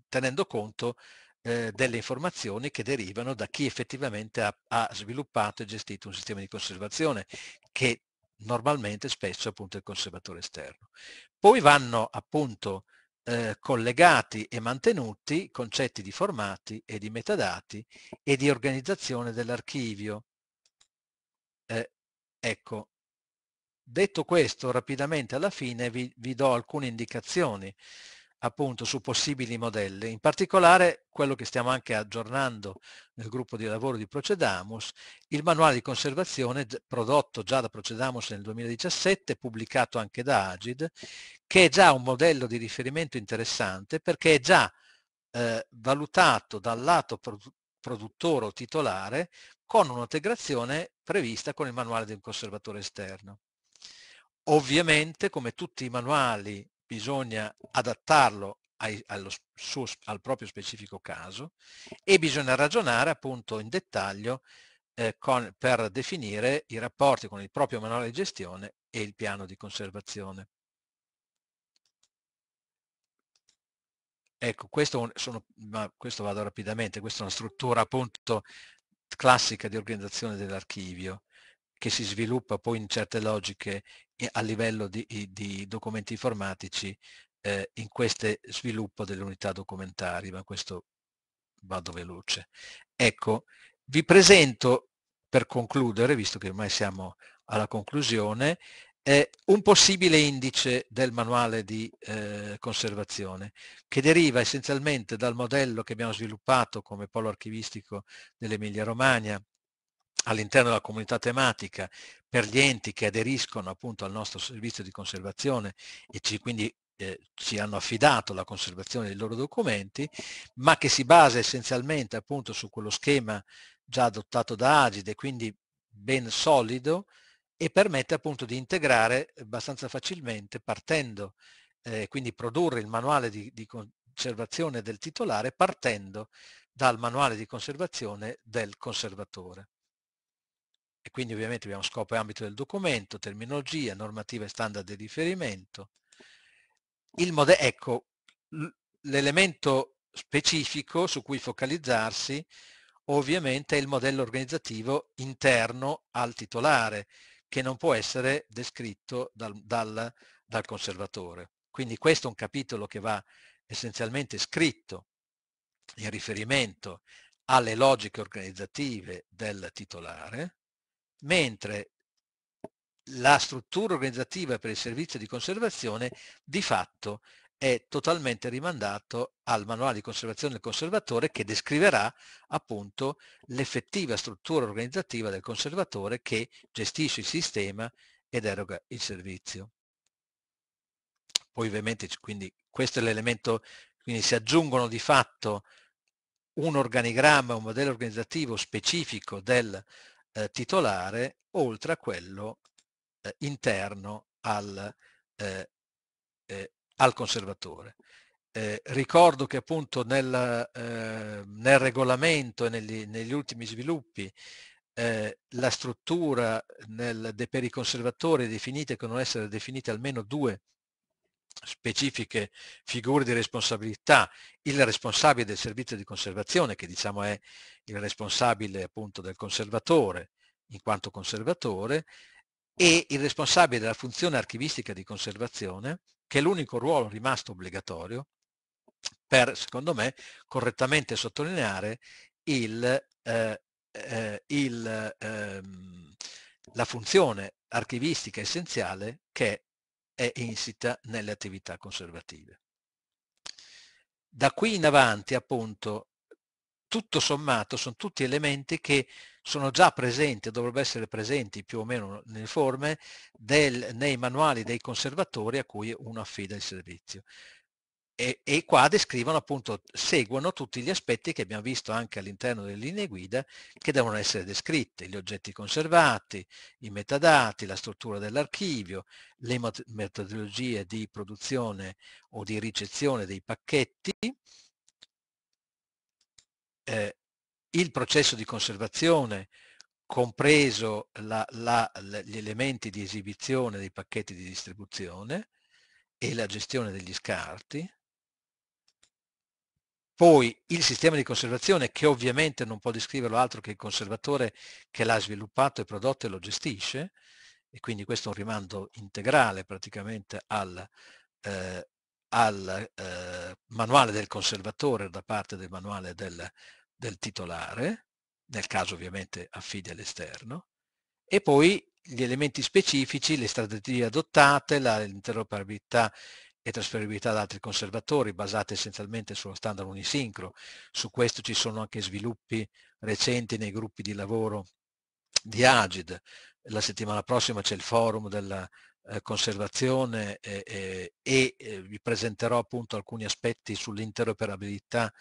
tenendo conto eh, delle informazioni che derivano da chi effettivamente ha, ha sviluppato e gestito un sistema di conservazione che normalmente spesso appunto è il conservatore esterno. Poi vanno appunto eh, collegati e mantenuti concetti di formati e di metadati e di organizzazione dell'archivio. Eh, ecco, detto questo rapidamente alla fine vi, vi do alcune indicazioni appunto su possibili modelli, in particolare quello che stiamo anche aggiornando nel gruppo di lavoro di Procedamus, il manuale di conservazione prodotto già da Procedamus nel 2017, pubblicato anche da Agid, che è già un modello di riferimento interessante perché è già eh, valutato dal lato produttore o titolare con un'integrazione prevista con il manuale del conservatore esterno. Ovviamente, come tutti i manuali bisogna adattarlo ai, suo, al proprio specifico caso e bisogna ragionare appunto in dettaglio eh, con, per definire i rapporti con il proprio manuale di gestione e il piano di conservazione. Ecco, questo, sono, questo vado rapidamente, questa è una struttura appunto classica di organizzazione dell'archivio che si sviluppa poi in certe logiche eh, a livello di, di documenti informatici eh, in questo sviluppo delle unità documentari, ma questo vado veloce. Ecco, vi presento per concludere, visto che ormai siamo alla conclusione, eh, un possibile indice del manuale di eh, conservazione che deriva essenzialmente dal modello che abbiamo sviluppato come polo archivistico dell'Emilia Romagna all'interno della comunità tematica per gli enti che aderiscono appunto al nostro servizio di conservazione e ci, quindi eh, ci hanno affidato la conservazione dei loro documenti, ma che si basa essenzialmente appunto su quello schema già adottato da Agide, quindi ben solido e permette appunto di integrare abbastanza facilmente partendo, eh, quindi produrre il manuale di, di conservazione del titolare partendo dal manuale di conservazione del conservatore e quindi ovviamente abbiamo scopo e ambito del documento, terminologia, normativa e standard di riferimento. ecco, l'elemento specifico su cui focalizzarsi ovviamente è il modello organizzativo interno al titolare, che non può essere descritto dal, dal, dal conservatore. Quindi questo è un capitolo che va essenzialmente scritto in riferimento alle logiche organizzative del titolare mentre la struttura organizzativa per il servizio di conservazione di fatto è totalmente rimandato al manuale di conservazione del conservatore che descriverà appunto l'effettiva struttura organizzativa del conservatore che gestisce il sistema ed eroga il servizio. Poi ovviamente quindi questo è l'elemento, quindi si aggiungono di fatto un organigramma, un modello organizzativo specifico del eh, titolare oltre a quello eh, interno al, eh, eh, al conservatore. Eh, ricordo che appunto nel, nel regolamento e negli, negli ultimi sviluppi la struttura nel, de, per i conservatori è definita e devono essere definite almeno due specifiche figure di responsabilità, il responsabile del servizio di conservazione, che diciamo è il responsabile appunto del conservatore, in quanto conservatore, e il responsabile della funzione archivistica di conservazione, che è l'unico ruolo rimasto obbligatorio per, secondo me, correttamente sottolineare il, eh, eh, il, ehm, la funzione archivistica essenziale che è è insita nelle attività conservative. Da qui in avanti, appunto, tutto sommato sono tutti elementi che sono già presenti, dovrebbero essere presenti più o meno nelle forme, del, nei manuali dei conservatori a cui uno affida il servizio e, e, qua descrivono appunto, seguono tutti gli aspetti che abbiamo visto anche all'interno delle linee guida che devono essere descritte, gli oggetti conservati, i metadati, la struttura dell'archivio, le metodologie di produzione o di ricezione dei pacchetti, eh, il processo di conservazione compreso la, la, gli elementi di esibizione dei pacchetti di distribuzione e la gestione degli scarti, poi il sistema di conservazione, che ovviamente non può descriverlo altro che il conservatore che l'ha sviluppato e prodotto e lo gestisce, e quindi questo è un rimando integrale praticamente al, eh, al eh, manuale del conservatore da parte del manuale del, del titolare, nel caso ovviamente affidi all'esterno, e poi gli elementi specifici, le strategie adottate, l'interoperabilità e trasferibilità ad altri conservatori basate essenzialmente sullo standard unisincro. Su questo ci sono anche sviluppi recenti nei gruppi di lavoro di Agid. La settimana prossima c'è il forum della eh, conservazione e, e, e eh, vi presenterò appunto alcuni aspetti sull'interoperabilità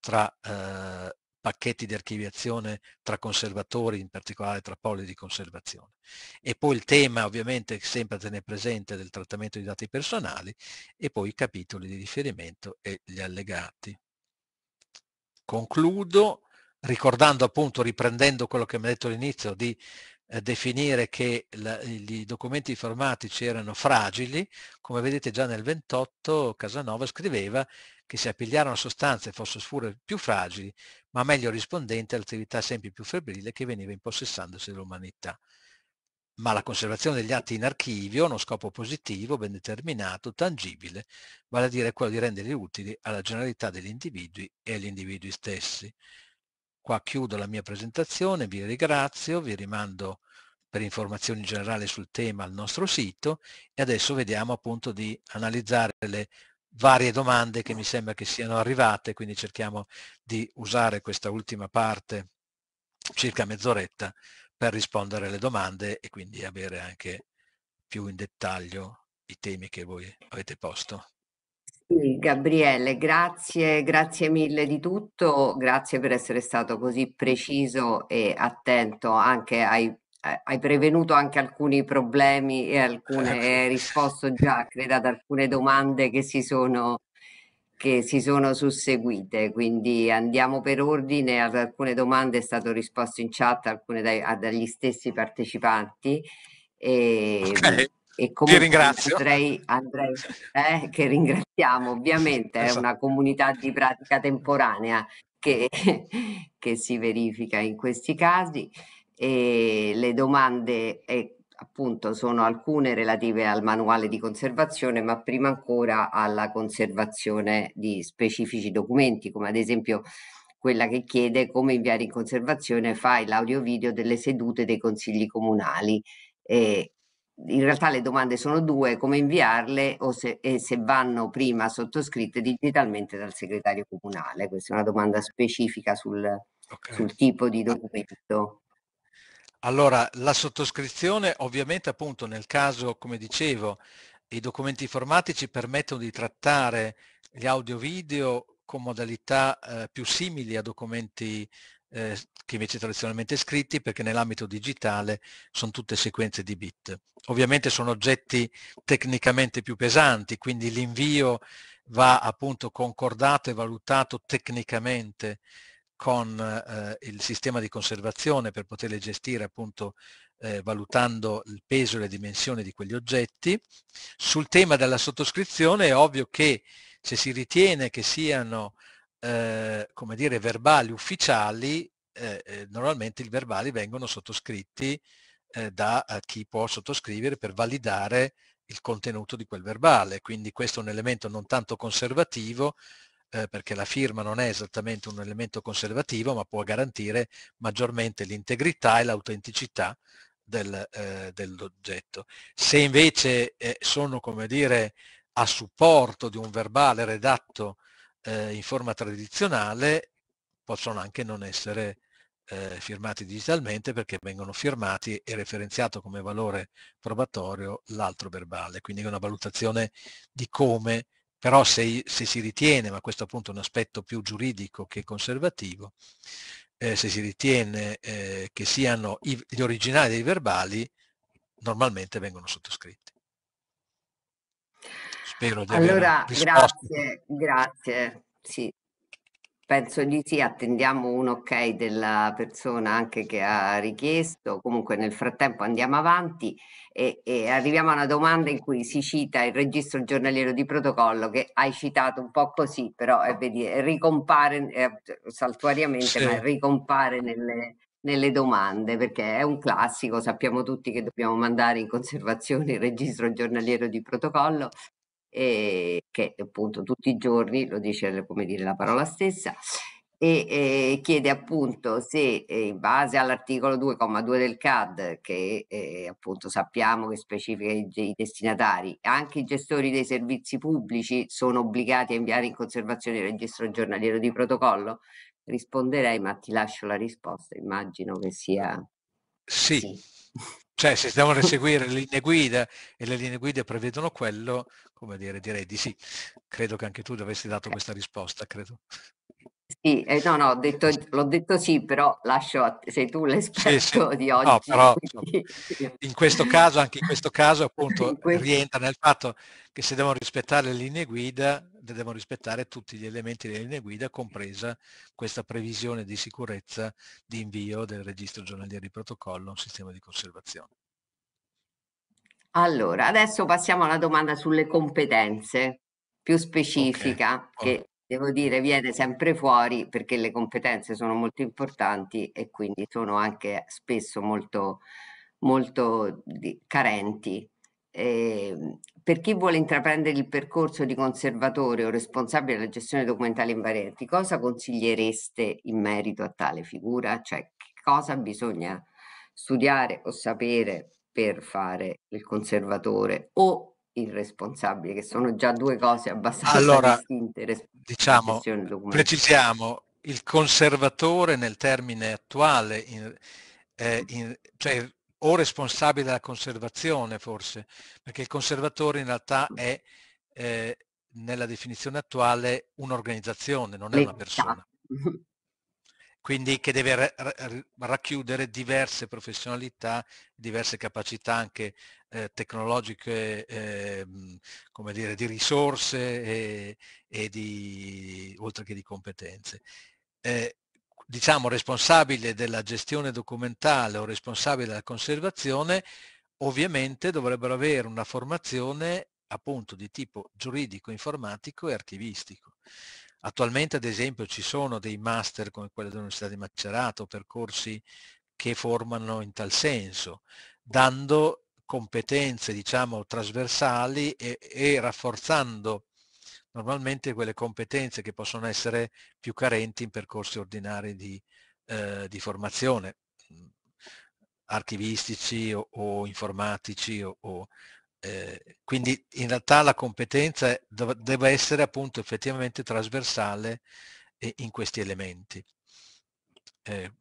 tra eh, pacchetti di archiviazione tra conservatori, in particolare tra poli di conservazione. E poi il tema ovviamente sempre a tenere presente del trattamento di dati personali e poi i capitoli di riferimento e gli allegati. Concludo ricordando appunto, riprendendo quello che mi ha detto all'inizio, di eh, definire che la, i documenti informatici erano fragili, come vedete già nel 28 Casanova scriveva che si appigliarono sostanze fosfosfure più fragili, ma meglio rispondenti all'attività sempre più febbrile che veniva impossessandosi dell'umanità. Ma la conservazione degli atti in archivio ha uno scopo positivo, ben determinato, tangibile, vale a dire quello di renderli utili alla generalità degli individui e agli individui stessi. Qua chiudo la mia presentazione, vi ringrazio, vi rimando per informazioni generali sul tema al nostro sito e adesso vediamo appunto di analizzare le varie domande che mi sembra che siano arrivate, quindi cerchiamo di usare questa ultima parte, circa mezz'oretta, per rispondere alle domande e quindi avere anche più in dettaglio i temi che voi avete posto. Sì, Gabriele, grazie, grazie mille di tutto, grazie per essere stato così preciso e attento anche ai hai prevenuto anche alcuni problemi e alcune, ecco. hai risposto già, credo, ad alcune domande che si sono che si sono susseguite, quindi andiamo per ordine, ad alcune domande è stato risposto in chat, alcune dai, dagli stessi partecipanti. E, ehm, okay. e comunque ringrazio. Andrei, andrei eh, che ringraziamo, ovviamente è esatto. una comunità di pratica temporanea che, che si verifica in questi casi e le domande eh, appunto sono alcune relative al manuale di conservazione ma prima ancora alla conservazione di specifici documenti come ad esempio quella che chiede come inviare in conservazione file audio video delle sedute dei consigli comunali e in realtà le domande sono due, come inviarle o se, e se vanno prima sottoscritte digitalmente dal segretario comunale. Questa è una domanda specifica sul, okay. sul tipo di documento. Allora, la sottoscrizione ovviamente appunto nel caso, come dicevo, i documenti informatici permettono di trattare gli audio-video con modalità eh, più simili a documenti eh, che invece tradizionalmente scritti perché nell'ambito digitale sono tutte sequenze di bit. Ovviamente sono oggetti tecnicamente più pesanti, quindi l'invio va appunto concordato e valutato tecnicamente con eh, il sistema di conservazione per poterle gestire appunto eh, valutando il peso e le dimensioni di quegli oggetti. Sul tema della sottoscrizione è ovvio che se si ritiene che siano eh, come dire, verbali ufficiali, eh, eh, normalmente i verbali vengono sottoscritti eh, da chi può sottoscrivere per validare il contenuto di quel verbale, quindi questo è un elemento non tanto conservativo eh, perché la firma non è esattamente un elemento conservativo, ma può garantire maggiormente l'integrità e l'autenticità del, eh, dell'oggetto. Se invece eh, sono, come dire, a supporto di un verbale redatto eh, in forma tradizionale, possono anche non essere eh, firmati digitalmente perché vengono firmati e referenziato come valore probatorio l'altro verbale, quindi è una valutazione di come però se, se si ritiene, ma questo appunto è un aspetto più giuridico che conservativo, eh, se si ritiene eh, che siano i, gli originali dei verbali, normalmente vengono sottoscritti. Spero di allora, Allora, grazie, grazie. Sì, Penso di sì, attendiamo un ok della persona anche che ha richiesto, comunque nel frattempo andiamo avanti e, e, arriviamo a una domanda in cui si cita il registro giornaliero di protocollo che hai citato un po' così, però eh, vedi, eh, ricompare eh, saltuariamente, sì. ma ricompare nelle, nelle domande perché è un classico, sappiamo tutti che dobbiamo mandare in conservazione il registro giornaliero di protocollo eh, che appunto tutti i giorni, lo dice eh, come dire la parola stessa, e eh, chiede appunto se eh, in base all'articolo 2,2 del CAD, che eh, appunto sappiamo che specifica i, i, destinatari, anche i gestori dei servizi pubblici sono obbligati a inviare in conservazione il registro giornaliero di protocollo? Risponderei, ma ti lascio la risposta, immagino che sia... Sì. sì. Cioè se devono seguire le linee guida e le linee guida prevedono quello, come dire, direi di sì. Credo che anche tu dovresti dato eh. questa risposta, credo. Sì, eh, no, no, ho detto, l'ho detto sì, però lascio a te, sei tu l'esperto sì, sì. di oggi. No, però, in questo caso, anche in questo caso, appunto, questo... rientra nel fatto che se devono rispettare le linee guida, devono rispettare tutti gli elementi delle linee guida, compresa questa previsione di sicurezza di invio del registro giornaliero di protocollo a un sistema di conservazione. Allora, adesso passiamo alla domanda sulle competenze più specifica okay. che devo dire, viene sempre fuori perché le competenze sono molto importanti e quindi sono anche spesso molto, molto carenti. Eh, per chi vuole intraprendere il percorso di conservatore o responsabile della gestione documentale invarianti, cosa consigliereste in merito a tale figura? Cioè, cosa bisogna studiare o sapere per fare il conservatore o responsabile, che sono già due cose abbastanza allora, distinte. Diciamo, precisiamo, il conservatore nel termine attuale, in, eh, in, cioè o responsabile della conservazione forse, perché il conservatore in realtà è eh, nella definizione attuale un'organizzazione, non è una persona quindi che deve racchiudere diverse professionalità, diverse capacità anche eh, tecnologiche, eh, come dire, di risorse e, e, di, oltre che di competenze. Eh, diciamo responsabile della gestione documentale o responsabile della conservazione, ovviamente dovrebbero avere una formazione appunto di tipo giuridico, informatico e archivistico. Attualmente ad esempio ci sono dei master come quello dell'Università di Macerato, percorsi che formano in tal senso, dando competenze diciamo trasversali e, e rafforzando normalmente quelle competenze che possono essere più carenti in percorsi ordinari di, eh, di formazione mm, archivistici o, o informatici o, o, eh, quindi in realtà la competenza deve essere appunto effettivamente trasversale eh, in questi elementi. Eh,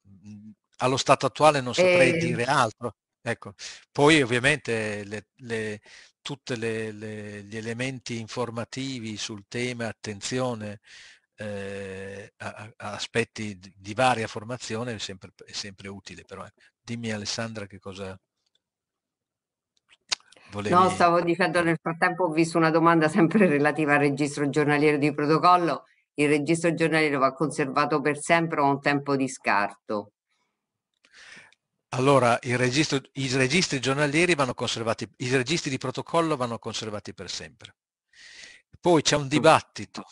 allo stato attuale non saprei eh... dire altro. Ecco. Poi ovviamente le, le, tutti gli elementi informativi sul tema, attenzione eh, a, a, aspetti di, di varia formazione è sempre, è sempre utile. Però. Ecco. Dimmi Alessandra che cosa Volevi... No, stavo dicendo nel frattempo ho visto una domanda sempre relativa al registro giornaliero di protocollo. Il registro giornaliero va conservato per sempre o a un tempo di scarto? Allora, registro, i registri giornalieri vanno conservati, i registri di protocollo vanno conservati per sempre. Poi c'è un mm. dibattito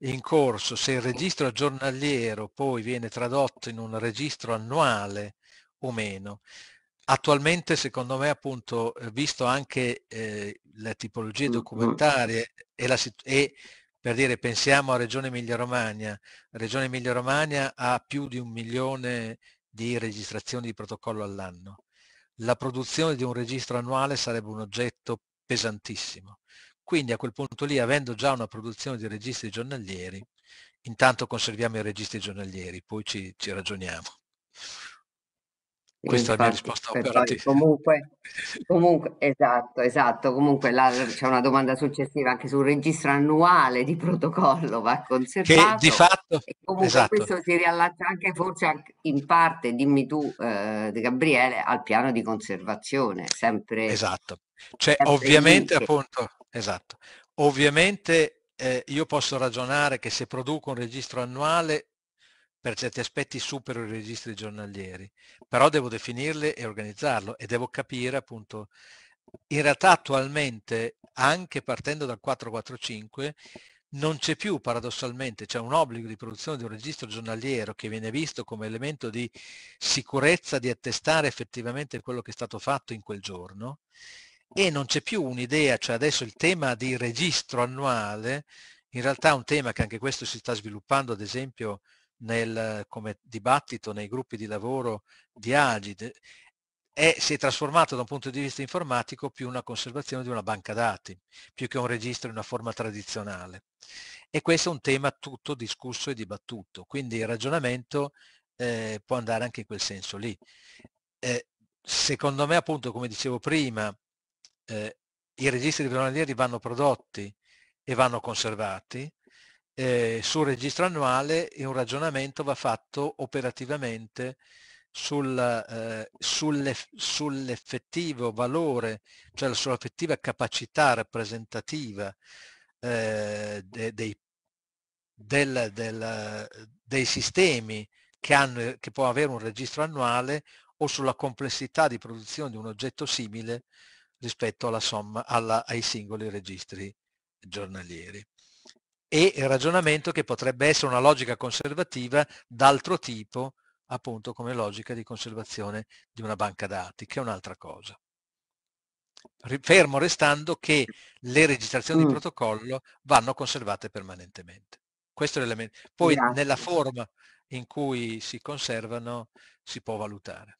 in corso se il registro giornaliero poi viene tradotto in un registro annuale o meno. Attualmente secondo me appunto, eh, visto anche eh, le tipologie mm, mm. documentarie e, la, e per dire pensiamo a Regione Emilia-Romagna, Regione Emilia-Romagna ha più di un milione di registrazioni di protocollo all'anno. La produzione di un registro annuale sarebbe un oggetto pesantissimo. Quindi a quel punto lì, avendo già una produzione di registri giornalieri, intanto conserviamo i registri giornalieri, poi ci, ci ragioniamo. Questa Infatti, è la mia risposta operativa. Comunque, comunque, esatto, esatto. Comunque là c'è una domanda successiva anche sul registro annuale di protocollo, va conservato. Che di fatto... E comunque esatto. questo si riallaccia anche forse anche in parte, dimmi tu eh, Gabriele, al piano di conservazione, sempre... Esatto. Cioè sempre ovviamente lì. appunto, esatto. Ovviamente eh, io posso ragionare che se produco un registro annuale per certi aspetti supero i registri giornalieri, però devo definirle e organizzarlo e devo capire appunto, in realtà attualmente anche partendo dal 445 non c'è più paradossalmente, c'è un obbligo di produzione di un registro giornaliero che viene visto come elemento di sicurezza di attestare effettivamente quello che è stato fatto in quel giorno e non c'è più un'idea, cioè adesso il tema di registro annuale, in realtà è un tema che anche questo si sta sviluppando ad esempio nel, come dibattito nei gruppi di lavoro di Agid è, si è trasformato da un punto di vista informatico più una conservazione di una banca dati, più che un registro in una forma tradizionale. E questo è un tema tutto discusso e dibattuto, quindi il ragionamento eh, può andare anche in quel senso lì. Eh, secondo me appunto, come dicevo prima, eh, i registri di primavera vanno prodotti e vanno conservati, eh, sul registro annuale un ragionamento va fatto operativamente sul, eh, sull'eff- sull'effettivo valore, cioè sull'effettiva capacità rappresentativa eh, de- dei, del, del, dei sistemi che, hanno, che può avere un registro annuale o sulla complessità di produzione di un oggetto simile rispetto alla somma, alla, ai singoli registri giornalieri e il ragionamento che potrebbe essere una logica conservativa d'altro tipo, appunto come logica di conservazione di una banca dati, che è un'altra cosa. Fermo restando che le registrazioni mm. di protocollo vanno conservate permanentemente. Questo è l'elemento. Poi Grazie. nella forma in cui si conservano si può valutare.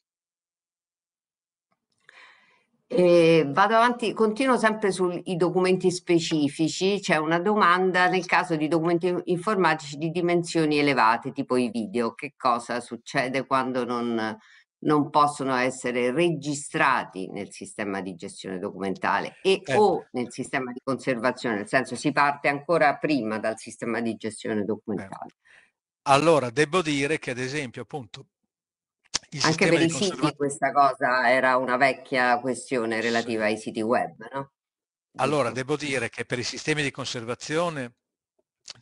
Eh, vado avanti, continuo sempre sui documenti specifici. C'è una domanda nel caso di documenti informatici di dimensioni elevate, tipo i video. Che cosa succede quando non, non possono essere registrati nel sistema di gestione documentale e eh. o nel sistema di conservazione? Nel senso, si parte ancora prima dal sistema di gestione eh. documentale. Eh. Allora, devo dire che, ad esempio, appunto, anche per i siti questa cosa era una vecchia questione relativa sì. ai siti web, no? Allora, devo dire che per i sistemi di conservazione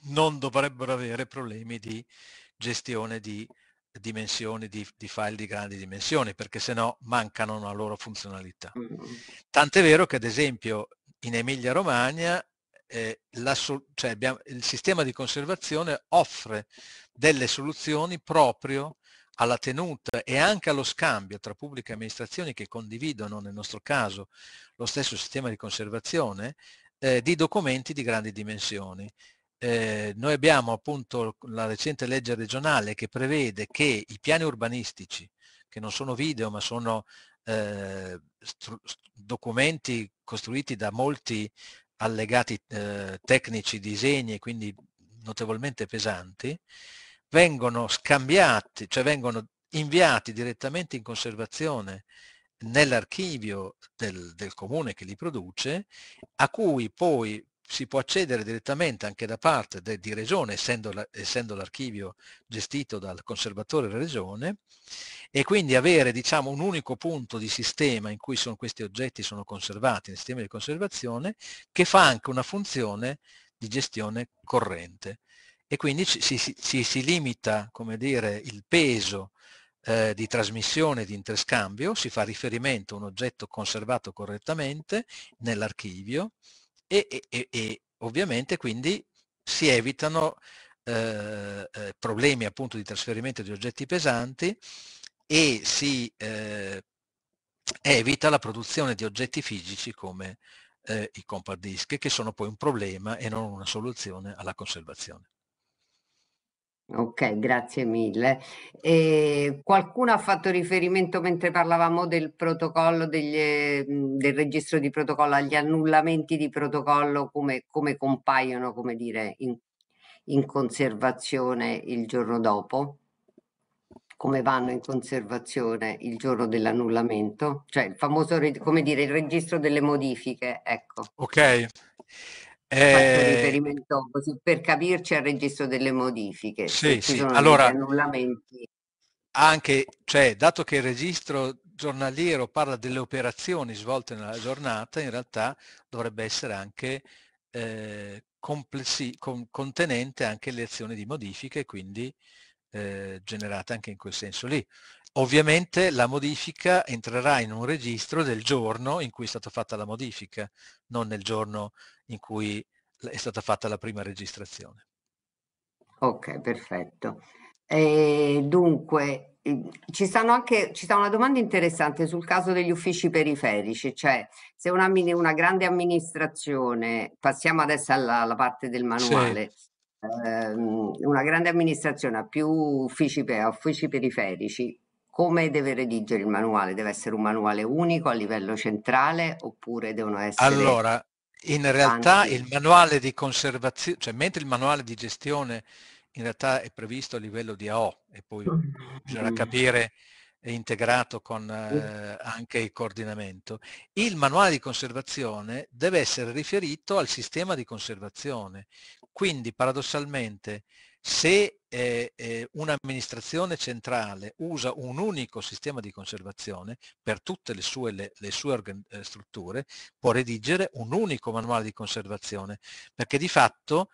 non dovrebbero avere problemi di gestione di dimensioni di, di file di grandi dimensioni, perché se no mancano una loro funzionalità. Tant'è vero che ad esempio in Emilia Romagna eh, cioè abbiamo, il sistema di conservazione offre delle soluzioni proprio alla tenuta e anche allo scambio tra pubbliche amministrazioni che condividono, nel nostro caso, lo stesso sistema di conservazione, eh, di documenti di grandi dimensioni. Eh, noi abbiamo appunto la recente legge regionale che prevede che i piani urbanistici, che non sono video ma sono eh, documenti costruiti da molti allegati eh, tecnici, disegni e quindi notevolmente pesanti, vengono scambiati, cioè vengono inviati direttamente in conservazione nell'archivio del, del, comune che li produce, a cui poi si può accedere direttamente anche da parte de, di Regione, essendo, l'archivio gestito dal conservatore della Regione, e quindi avere diciamo, un unico punto di sistema in cui sono, questi oggetti sono conservati, nel sistema di conservazione, che fa anche una funzione di gestione corrente e quindi si, si, si limita come dire, il peso eh, di trasmissione di interscambio, si fa riferimento a un oggetto conservato correttamente nell'archivio e, e, e, ovviamente quindi si evitano eh, eh, problemi appunto di trasferimento di oggetti pesanti e si eh, evita la produzione di oggetti fisici come eh, i compact disc che sono poi un problema e non una soluzione alla conservazione. Ok, grazie mille. E ehm, qualcuno ha fatto riferimento mentre parlavamo del protocollo, degli, eh, del registro di protocollo, agli annullamenti di protocollo, come, come compaiono, come dire, in, in, conservazione il giorno dopo? Come vanno in conservazione il giorno dell'annullamento? Cioè il famoso, come dire, il registro delle modifiche, ecco. Ok fatto eh, riferimento così, per capirci al registro delle modifiche. Sì, sì. Allora, annullamenti. Anche, cioè, dato che il registro giornaliero parla delle operazioni svolte nella giornata, in realtà dovrebbe essere anche eh, complessi, con, contenente anche le azioni di modifiche, quindi eh, generate anche in quel senso lì. Ovviamente la modifica entrerà in un registro del giorno in cui è stata fatta la modifica, non nel giorno in cui è stata fatta la prima registrazione. Ok, perfetto. E ehm, dunque, ehm, ci, anche, ci sta una domanda interessante sul caso degli uffici periferici, cioè se una, una grande amministrazione, passiamo adesso alla, alla parte del manuale, sì ehm, una grande amministrazione ha più uffici, uffici periferici, come deve redigere il manuale? Deve essere un manuale unico a livello centrale oppure devono essere... Allora, in realtà tanti? il manuale di conservazione, cioè mentre il manuale di gestione in realtà è previsto a livello di AO e poi bisognerà mm. capire è integrato con eh, anche il coordinamento, il manuale di conservazione deve essere riferito al sistema di conservazione. Quindi paradossalmente se eh, eh, un'amministrazione centrale usa un unico sistema di conservazione per tutte le sue, le, le sue eh, strutture, può redigere un unico manuale di conservazione, perché di fatto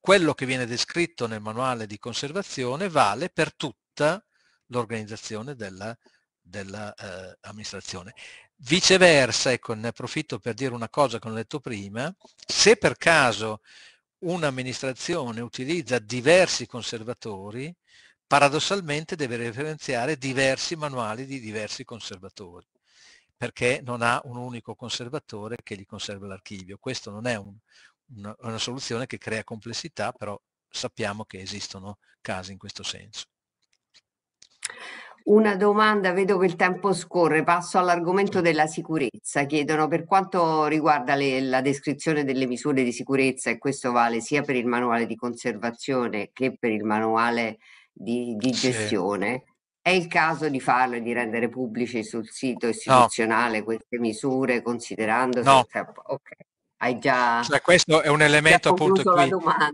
quello che viene descritto nel manuale di conservazione vale per tutta l'organizzazione dell'amministrazione. Della, eh, Viceversa, ecco, ne approfitto per dire una cosa che non ho detto prima, se per caso un'amministrazione utilizza diversi conservatori, paradossalmente deve referenziare diversi manuali di diversi conservatori, perché non ha un unico conservatore che gli conserva l'archivio. Questo non è un, una, una soluzione che crea complessità, però sappiamo che esistono casi in questo senso. Una domanda, vedo che il tempo scorre, passo all'argomento della sicurezza. Chiedono per quanto riguarda le, la descrizione delle misure di sicurezza, e questo vale sia per il manuale di conservazione che per il manuale di, di gestione, sì. è il caso di farlo e di rendere pubblici sul sito istituzionale no. queste misure, considerando... No. Okay hai già... Cioè, questo è un elemento appunto qui... La domanda.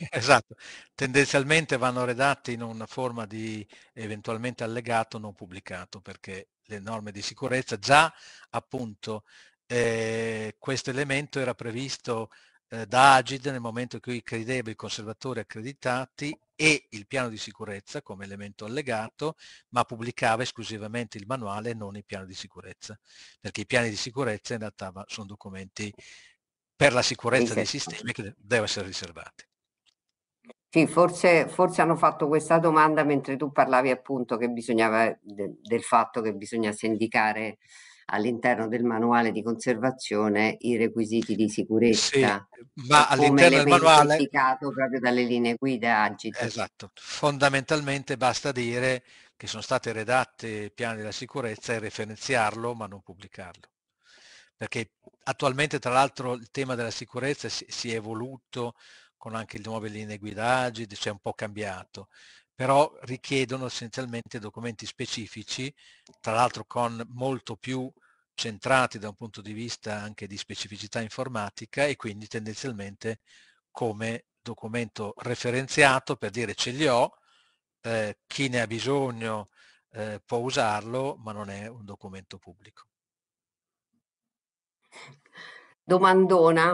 Esatto, tendenzialmente vanno redatti in una forma di eventualmente allegato non pubblicato perché le norme di sicurezza già appunto eh, questo elemento era previsto eh, da Agid nel momento in cui credeva i conservatori accreditati e il piano di sicurezza come elemento allegato, ma pubblicava esclusivamente il manuale e non il piano di sicurezza, perché i piani di sicurezza in realtà sono documenti per la sicurezza dei esatto. sistemi che devono essere riservati. Sì, forse, forse, hanno fatto questa domanda mentre tu parlavi appunto che de, del fatto che bisognasse indicare all'interno del manuale di conservazione i requisiti di sicurezza. Sì, ma all'interno del manuale... indicato proprio dalle linee guida agite. Esatto, fondamentalmente basta dire che sono state redatte piani della sicurezza e referenziarlo ma non pubblicarlo perché attualmente tra l'altro il tema della sicurezza si, si è evoluto con anche le nuove linee guidaggi, c'è cioè un po' cambiato, però richiedono essenzialmente documenti specifici, tra l'altro con molto più centrati da un punto di vista anche di specificità informatica e quindi tendenzialmente come documento referenziato per dire ce li ho, eh, chi ne ha bisogno eh, può usarlo, ma non è un documento pubblico. Domandona,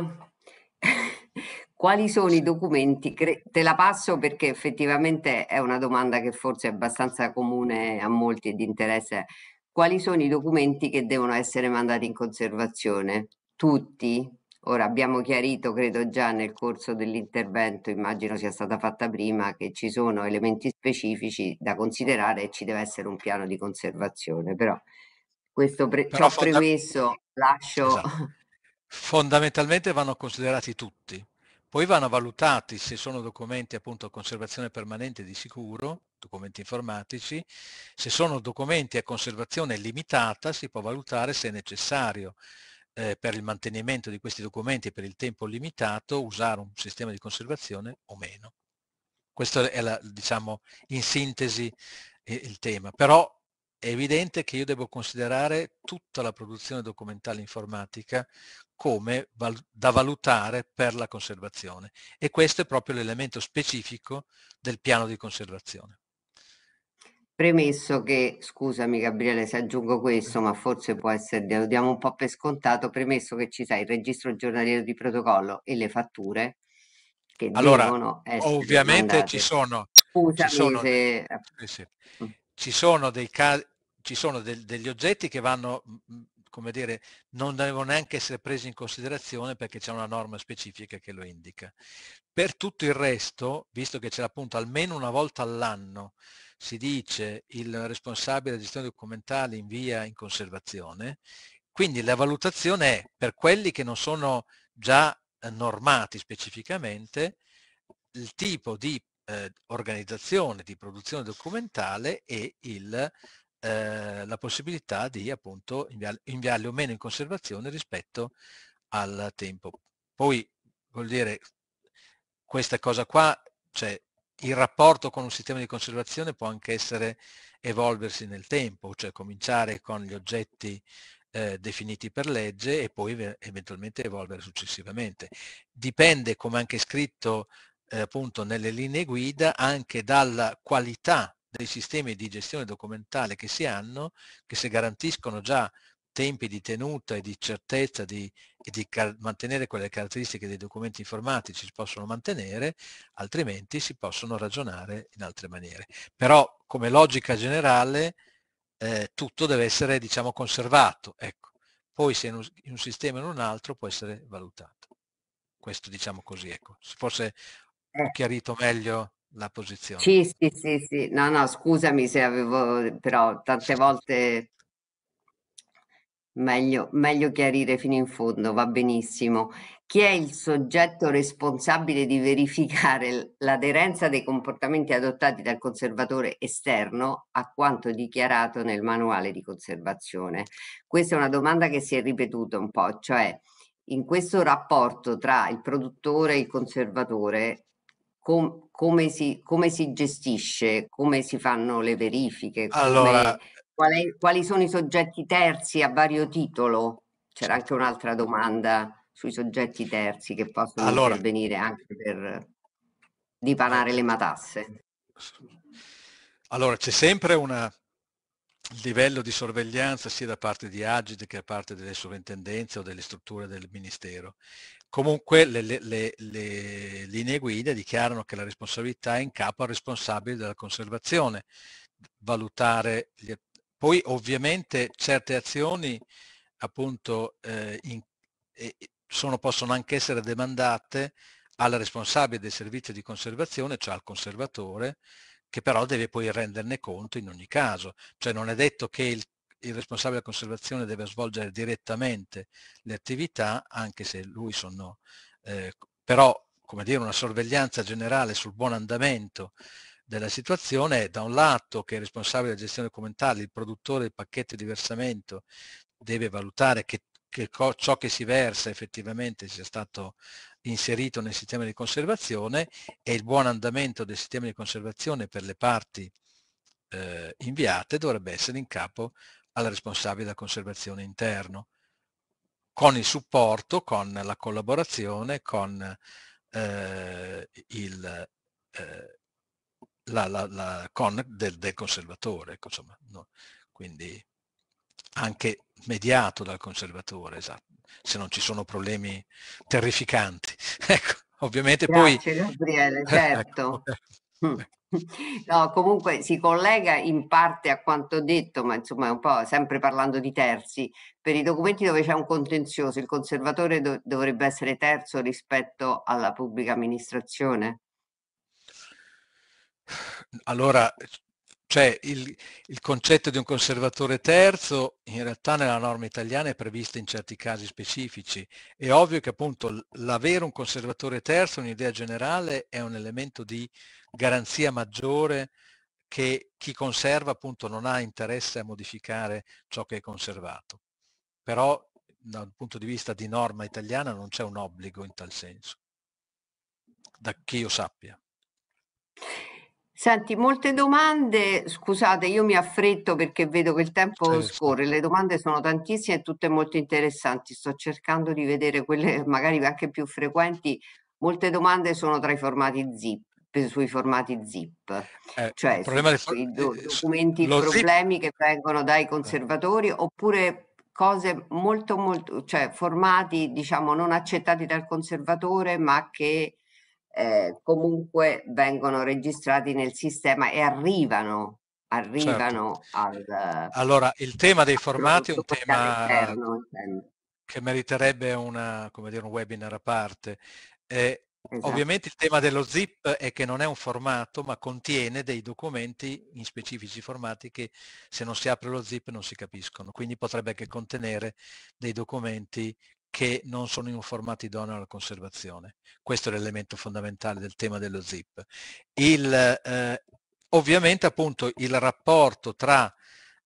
quali sono i documenti? Te la passo perché effettivamente è una domanda che forse è abbastanza comune a molti e di interesse. Quali sono i documenti che devono essere mandati in conservazione? Tutti? Ora abbiamo chiarito, credo già nel corso dell'intervento, immagino sia stata fatta prima, che ci sono elementi specifici da considerare e ci deve essere un piano di conservazione, però questo pre- ciò fonda- premesso lascio. Esatto. Fondamentalmente vanno considerati tutti, poi vanno valutati se sono documenti appunto a conservazione permanente di sicuro, documenti informatici, se sono documenti a conservazione limitata si può valutare se è necessario eh, per il mantenimento di questi documenti per il tempo limitato usare un sistema di conservazione o meno. Questo è la, diciamo, in sintesi eh, il tema, però è evidente che io devo considerare tutta la produzione documentale informatica come val da valutare per la conservazione e questo è proprio l'elemento specifico del piano di conservazione. Premesso che, scusami Gabriele se aggiungo questo, ma forse può essere, lo diamo un po' per scontato, premesso che ci sia il registro giornaliero di protocollo e le fatture che allora, devono essere Allora, ovviamente mandate. ci sono... Scusami ci sono, se... Eh sì. Mm ci sono, dei casi, ci sono del, degli oggetti che vanno, come dire, non devono neanche essere presi in considerazione perché c'è una norma specifica che lo indica. Per tutto il resto, visto che c'è appunto almeno una volta all'anno, si dice il responsabile della gestione documentale invia in conservazione, quindi la valutazione è per quelli che non sono già eh, normati specificamente, il tipo di eh, organizzazione di produzione documentale e il, eh, la possibilità di appunto inviar, inviarli o meno in conservazione rispetto al tempo. Poi vuol dire questa cosa qua, cioè il rapporto con un sistema di conservazione può anche essere evolversi nel tempo, cioè cominciare con gli oggetti eh, definiti per legge e poi eventualmente evolvere successivamente. Dipende, come anche scritto eh, appunto nelle linee guida anche dalla qualità dei sistemi di gestione documentale che si hanno, che se garantiscono già tempi di tenuta e di certezza di, e di mantenere quelle caratteristiche dei documenti informatici si possono mantenere, altrimenti si possono ragionare in altre maniere. Però come logica generale eh, tutto deve essere diciamo, conservato, ecco. poi se in un, in un sistema o in un altro può essere valutato questo diciamo così, ecco. se ho chiarito meglio la posizione. Sì, sì, sì, sì. No, no, scusami se avevo, però tante volte meglio, meglio chiarire fino in fondo, va benissimo. Chi è il soggetto responsabile di verificare l'aderenza dei comportamenti adottati dal conservatore esterno a quanto dichiarato nel manuale di conservazione? Questa è una domanda che si è ripetuta un po', cioè in questo rapporto tra il produttore e il conservatore com, come, si, come, si, gestisce, come si fanno le verifiche, come, allora... quali, quali sono i soggetti terzi a vario titolo? C'era anche un'altra domanda sui soggetti terzi che possono allora... intervenire anche per dipanare le matasse. Allora, c'è sempre un livello di sorveglianza sia da parte di Agid che da parte delle sovrintendenze o delle strutture del Ministero Comunque le, le, le, le, linee guida dichiarano che la responsabilità è in capo al responsabile della conservazione, valutare gli, poi ovviamente certe azioni appunto eh, in, eh, sono, possono anche essere demandate al responsabile del servizio di conservazione, cioè al conservatore, che però deve poi renderne conto in ogni caso. Cioè non è detto che il il responsabile della conservazione deve svolgere direttamente le attività, anche se lui sono, eh, però come dire, una sorveglianza generale sul buon andamento della situazione, da un lato che il responsabile della gestione documentale, il produttore del pacchetto di versamento, deve valutare che, che ciò che si versa effettivamente sia stato inserito nel sistema di conservazione e il buon andamento del sistema di conservazione per le parti eh, inviate dovrebbe essere in capo al responsabile della conservazione interno, con il supporto, con la collaborazione, con eh, il, eh, la, la, la, con del, del conservatore, ecco, insomma, no? quindi anche mediato dal conservatore, esatto, se non ci sono problemi terrificanti. ecco, ovviamente Grazie, poi... Gabriele, ecco, certo. ecco, No, comunque si collega in parte a quanto detto, ma insomma un po' sempre parlando di terzi, per i documenti dove c'è un contenzioso, il conservatore do- dovrebbe essere terzo rispetto alla pubblica amministrazione? Allora cioè il, il, concetto di un conservatore terzo in realtà nella norma italiana è previsto in certi casi specifici. È ovvio che appunto l'avere un conservatore terzo, un'idea generale, è un elemento di garanzia maggiore che chi conserva appunto non ha interesse a modificare ciò che è conservato. Però dal punto di vista di norma italiana non c'è un obbligo in tal senso, da chi io sappia. Senti, molte domande, scusate, io mi affretto perché vedo che il tempo certo. scorre, le domande sono tantissime e tutte molto interessanti, sto cercando di vedere quelle magari anche più frequenti, molte domande sono tra i formati zip, sui formati zip, eh, cioè sui do eh, documenti, problemi zip. che vengono dai eh. conservatori oppure cose molto, molto, cioè formati diciamo non accettati dal conservatore ma che eh, comunque vengono registrati nel sistema e arrivano, certo. arrivano certo. al... Eh, allora, il tema dei formati è un tema interno, che meriterebbe una, dire, un webinar a parte. Eh, Esatto. Ovviamente il tema dello zip è che non è un formato, ma contiene dei documenti in specifici formati che se non si apre lo zip non si capiscono, quindi potrebbe anche contenere dei documenti che non sono in un formato alla conservazione. Questo è l'elemento fondamentale del tema dello zip. Il, eh, ovviamente appunto il rapporto tra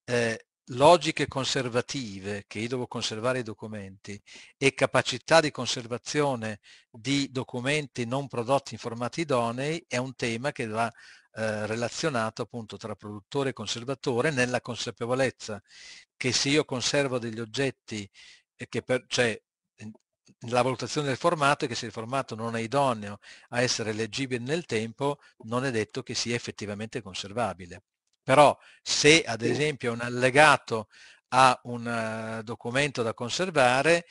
eh, logiche conservative, che io devo conservare i documenti, e capacità di conservazione di documenti non prodotti in formati idonei è un tema che va eh, relazionato appunto tra produttore e conservatore nella consapevolezza che se io conservo degli oggetti eh, che per, cioè la valutazione del formato è che se il formato non è idoneo a essere leggibile nel tempo, non è detto che sia effettivamente conservabile. Però se ad esempio un allegato ha un eh, documento da conservare,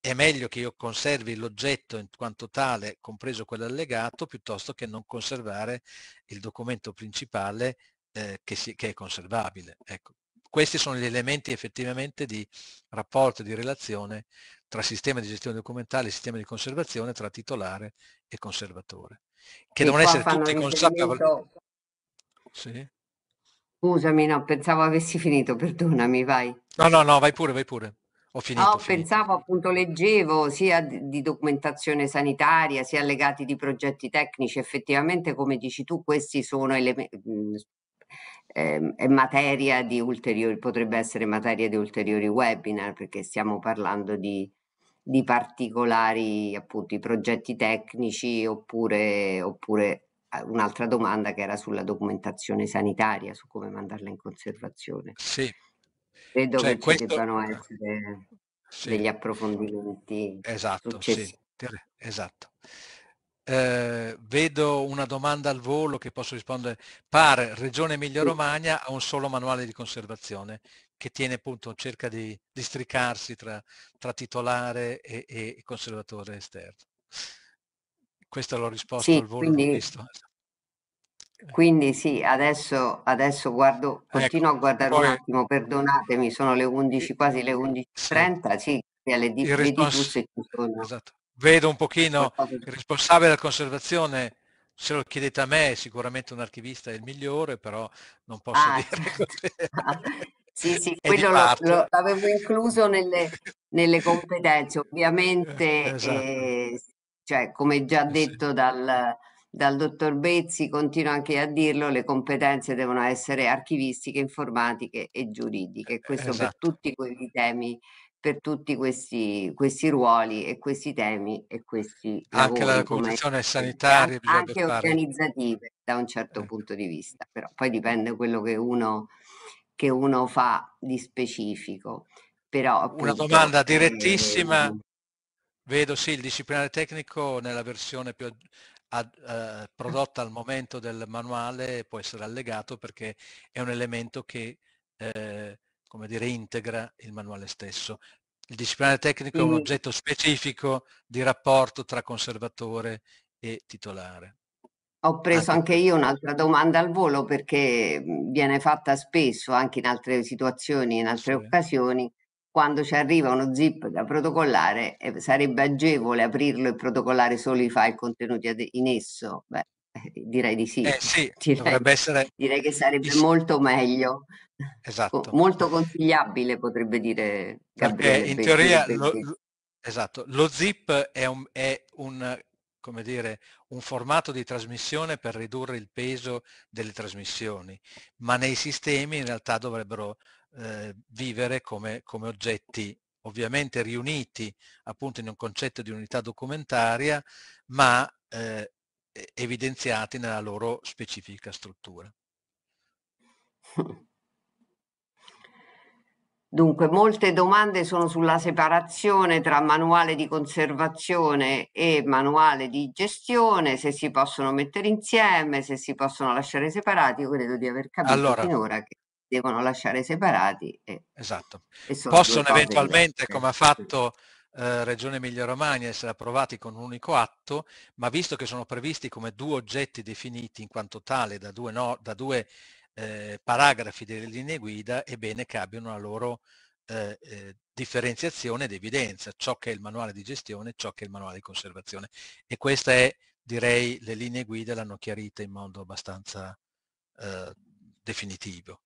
è meglio che io conservi l'oggetto in quanto tale, compreso quell'allegato, piuttosto che non conservare il documento principale eh, che, si, che, è conservabile. Ecco. Questi sono gli elementi effettivamente di rapporto, di relazione tra sistema di gestione documentale e sistema di conservazione, tra titolare e conservatore, che e devono essere tutti consapevoli. Sì. Scusami, no, pensavo avessi finito, perdonami, vai. No, no, no, vai pure, vai pure. Ho finito. No, finito. pensavo appunto, leggevo sia di documentazione sanitaria, sia legati di progetti tecnici, effettivamente come dici tu, questi sono elementi, mm, ehm, è materia di ulteriori, potrebbe essere materia di ulteriori webinar perché stiamo parlando di di particolari appunto, progetti tecnici oppure, oppure eh, un'altra domanda che era sulla documentazione sanitaria, su come mandarla in conservazione. Sì. Credo cioè, che questo... debbano essere sì. degli approfondimenti. Esatto, sì. esatto. Eh, vedo una domanda al volo che posso rispondere. Par Regione Emilia Romagna ha un solo manuale di conservazione che tiene appunto, cerca di districarsi tra, tra titolare e, e, conservatore esterno. Questa l'ho risposto sì, al volo quindi, eh. quindi sì, adesso, adesso guardo, ecco, continuo ecco, a guardare poi, un attimo, perdonatemi, sono le 11, quasi le 11.30, sì, sì alle 10 esatto. Vedo un pochino il responsabile della conservazione se lo chiedete a me sicuramente un archivista è il migliore, però non posso ah, dire. Sì, sì, quello lo, lo, l'avevo incluso nelle, nelle competenze. Ovviamente, eh, esatto. eh, cioè, come già detto dal, dal dottor Bezzi, continuo anche a dirlo, le competenze devono essere archivistiche, informatiche e giuridiche. Questo esatto. per tutti quei temi per tutti questi, questi, ruoli e questi temi e questi anche lavori, la condizione sanitaria anche, anche organizzative da un certo eh. punto di vista però poi dipende quello che uno che uno fa di specifico. Però, appunto, Una domanda direttissima. Eh, Vedo sì, il disciplinare tecnico nella versione più ad, eh, prodotta al momento del manuale può essere allegato perché è un elemento che eh, come dire, integra il manuale stesso. Il disciplinare tecnico mm. è un oggetto specifico di rapporto tra conservatore e titolare. Ho preso eh. anche io un'altra domanda al volo perché mhmm, viene fatta spesso anche in altre situazioni, in altre sì. occasioni, quando ci arriva uno zip da protocollare eh, sarebbe agevole aprirlo e protocollare solo i file contenuti in esso? Beh, eh, direi di sì. Eh sì direi, essere... direi, che sarebbe sì. molto meglio. Esatto. molto consigliabile potrebbe dire Gabriele. Perché in Benzi, teoria lo, esatto, lo zip è un, è un come dire, un formato di trasmissione per ridurre il peso delle trasmissioni, ma nei sistemi in realtà dovrebbero eh, vivere come, come oggetti ovviamente riuniti appunto in un concetto di unità documentaria, ma eh, evidenziati nella loro specifica struttura. Dunque, molte domande sono sulla separazione tra manuale di conservazione e manuale di gestione, se si possono mettere insieme, se si possono lasciare separati. Io credo di aver capito allora, finora che devono lasciare separati. E, esatto. E possono eventualmente, come ha fatto eh, Regione Emilia-Romagna, essere approvati con un unico atto, ma visto che sono previsti come due oggetti definiti in quanto tale da due, no, da due eh, paragrafi delle linee guida è bene che abbiano la loro eh, eh, differenziazione ed evidenza, ciò che è il manuale di gestione, ciò che è il manuale di conservazione. E questa è, direi, le linee guida l'hanno chiarita in modo abbastanza eh, definitivo.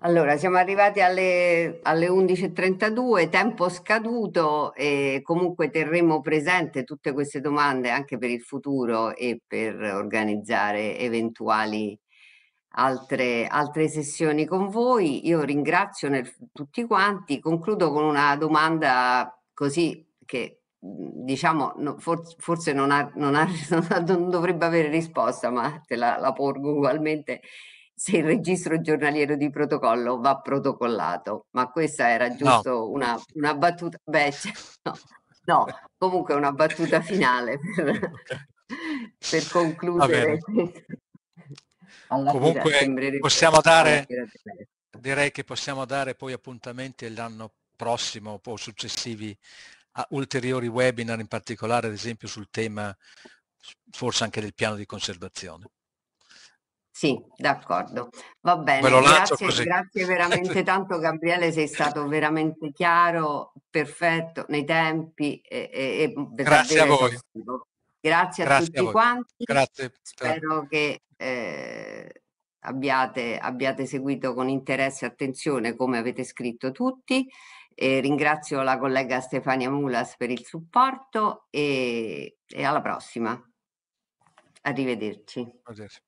Allora, siamo arrivati alle, alle 11.32, tempo scaduto e comunque terremo presente tutte queste domande anche per il futuro e per organizzare eventuali altre, altre sessioni con voi. Io ringrazio nel, tutti quanti. Concludo con una domanda così che mhmm, diciamo forse, non, ha, non, ha, non, ha, non, dovrebbe avere risposta, ma te la, la porgo ugualmente se il registro giornaliero di protocollo va protocollato, ma questa era giusto no. una, una, battuta, beh, cioè, no, no, comunque una battuta finale per, per concludere. Alla Comunque possiamo dare, direi che possiamo dare poi appuntamenti l'anno prossimo o successivi a ulteriori webinar, in particolare ad esempio sul tema forse anche del piano di conservazione. Sì, d'accordo. Va bene, grazie, grazie, veramente tanto Gabriele, sei stato veramente chiaro, perfetto nei tempi e, e, grazie a voi. Positivo. Grazie a Grazie tutti a quanti. Grazie. Spero che eh, abbiate, abbiate, seguito con interesse e attenzione come avete scritto tutti. E ringrazio la collega Stefania Mulas per il supporto e, e alla prossima. Arrivederci. Arrivederci.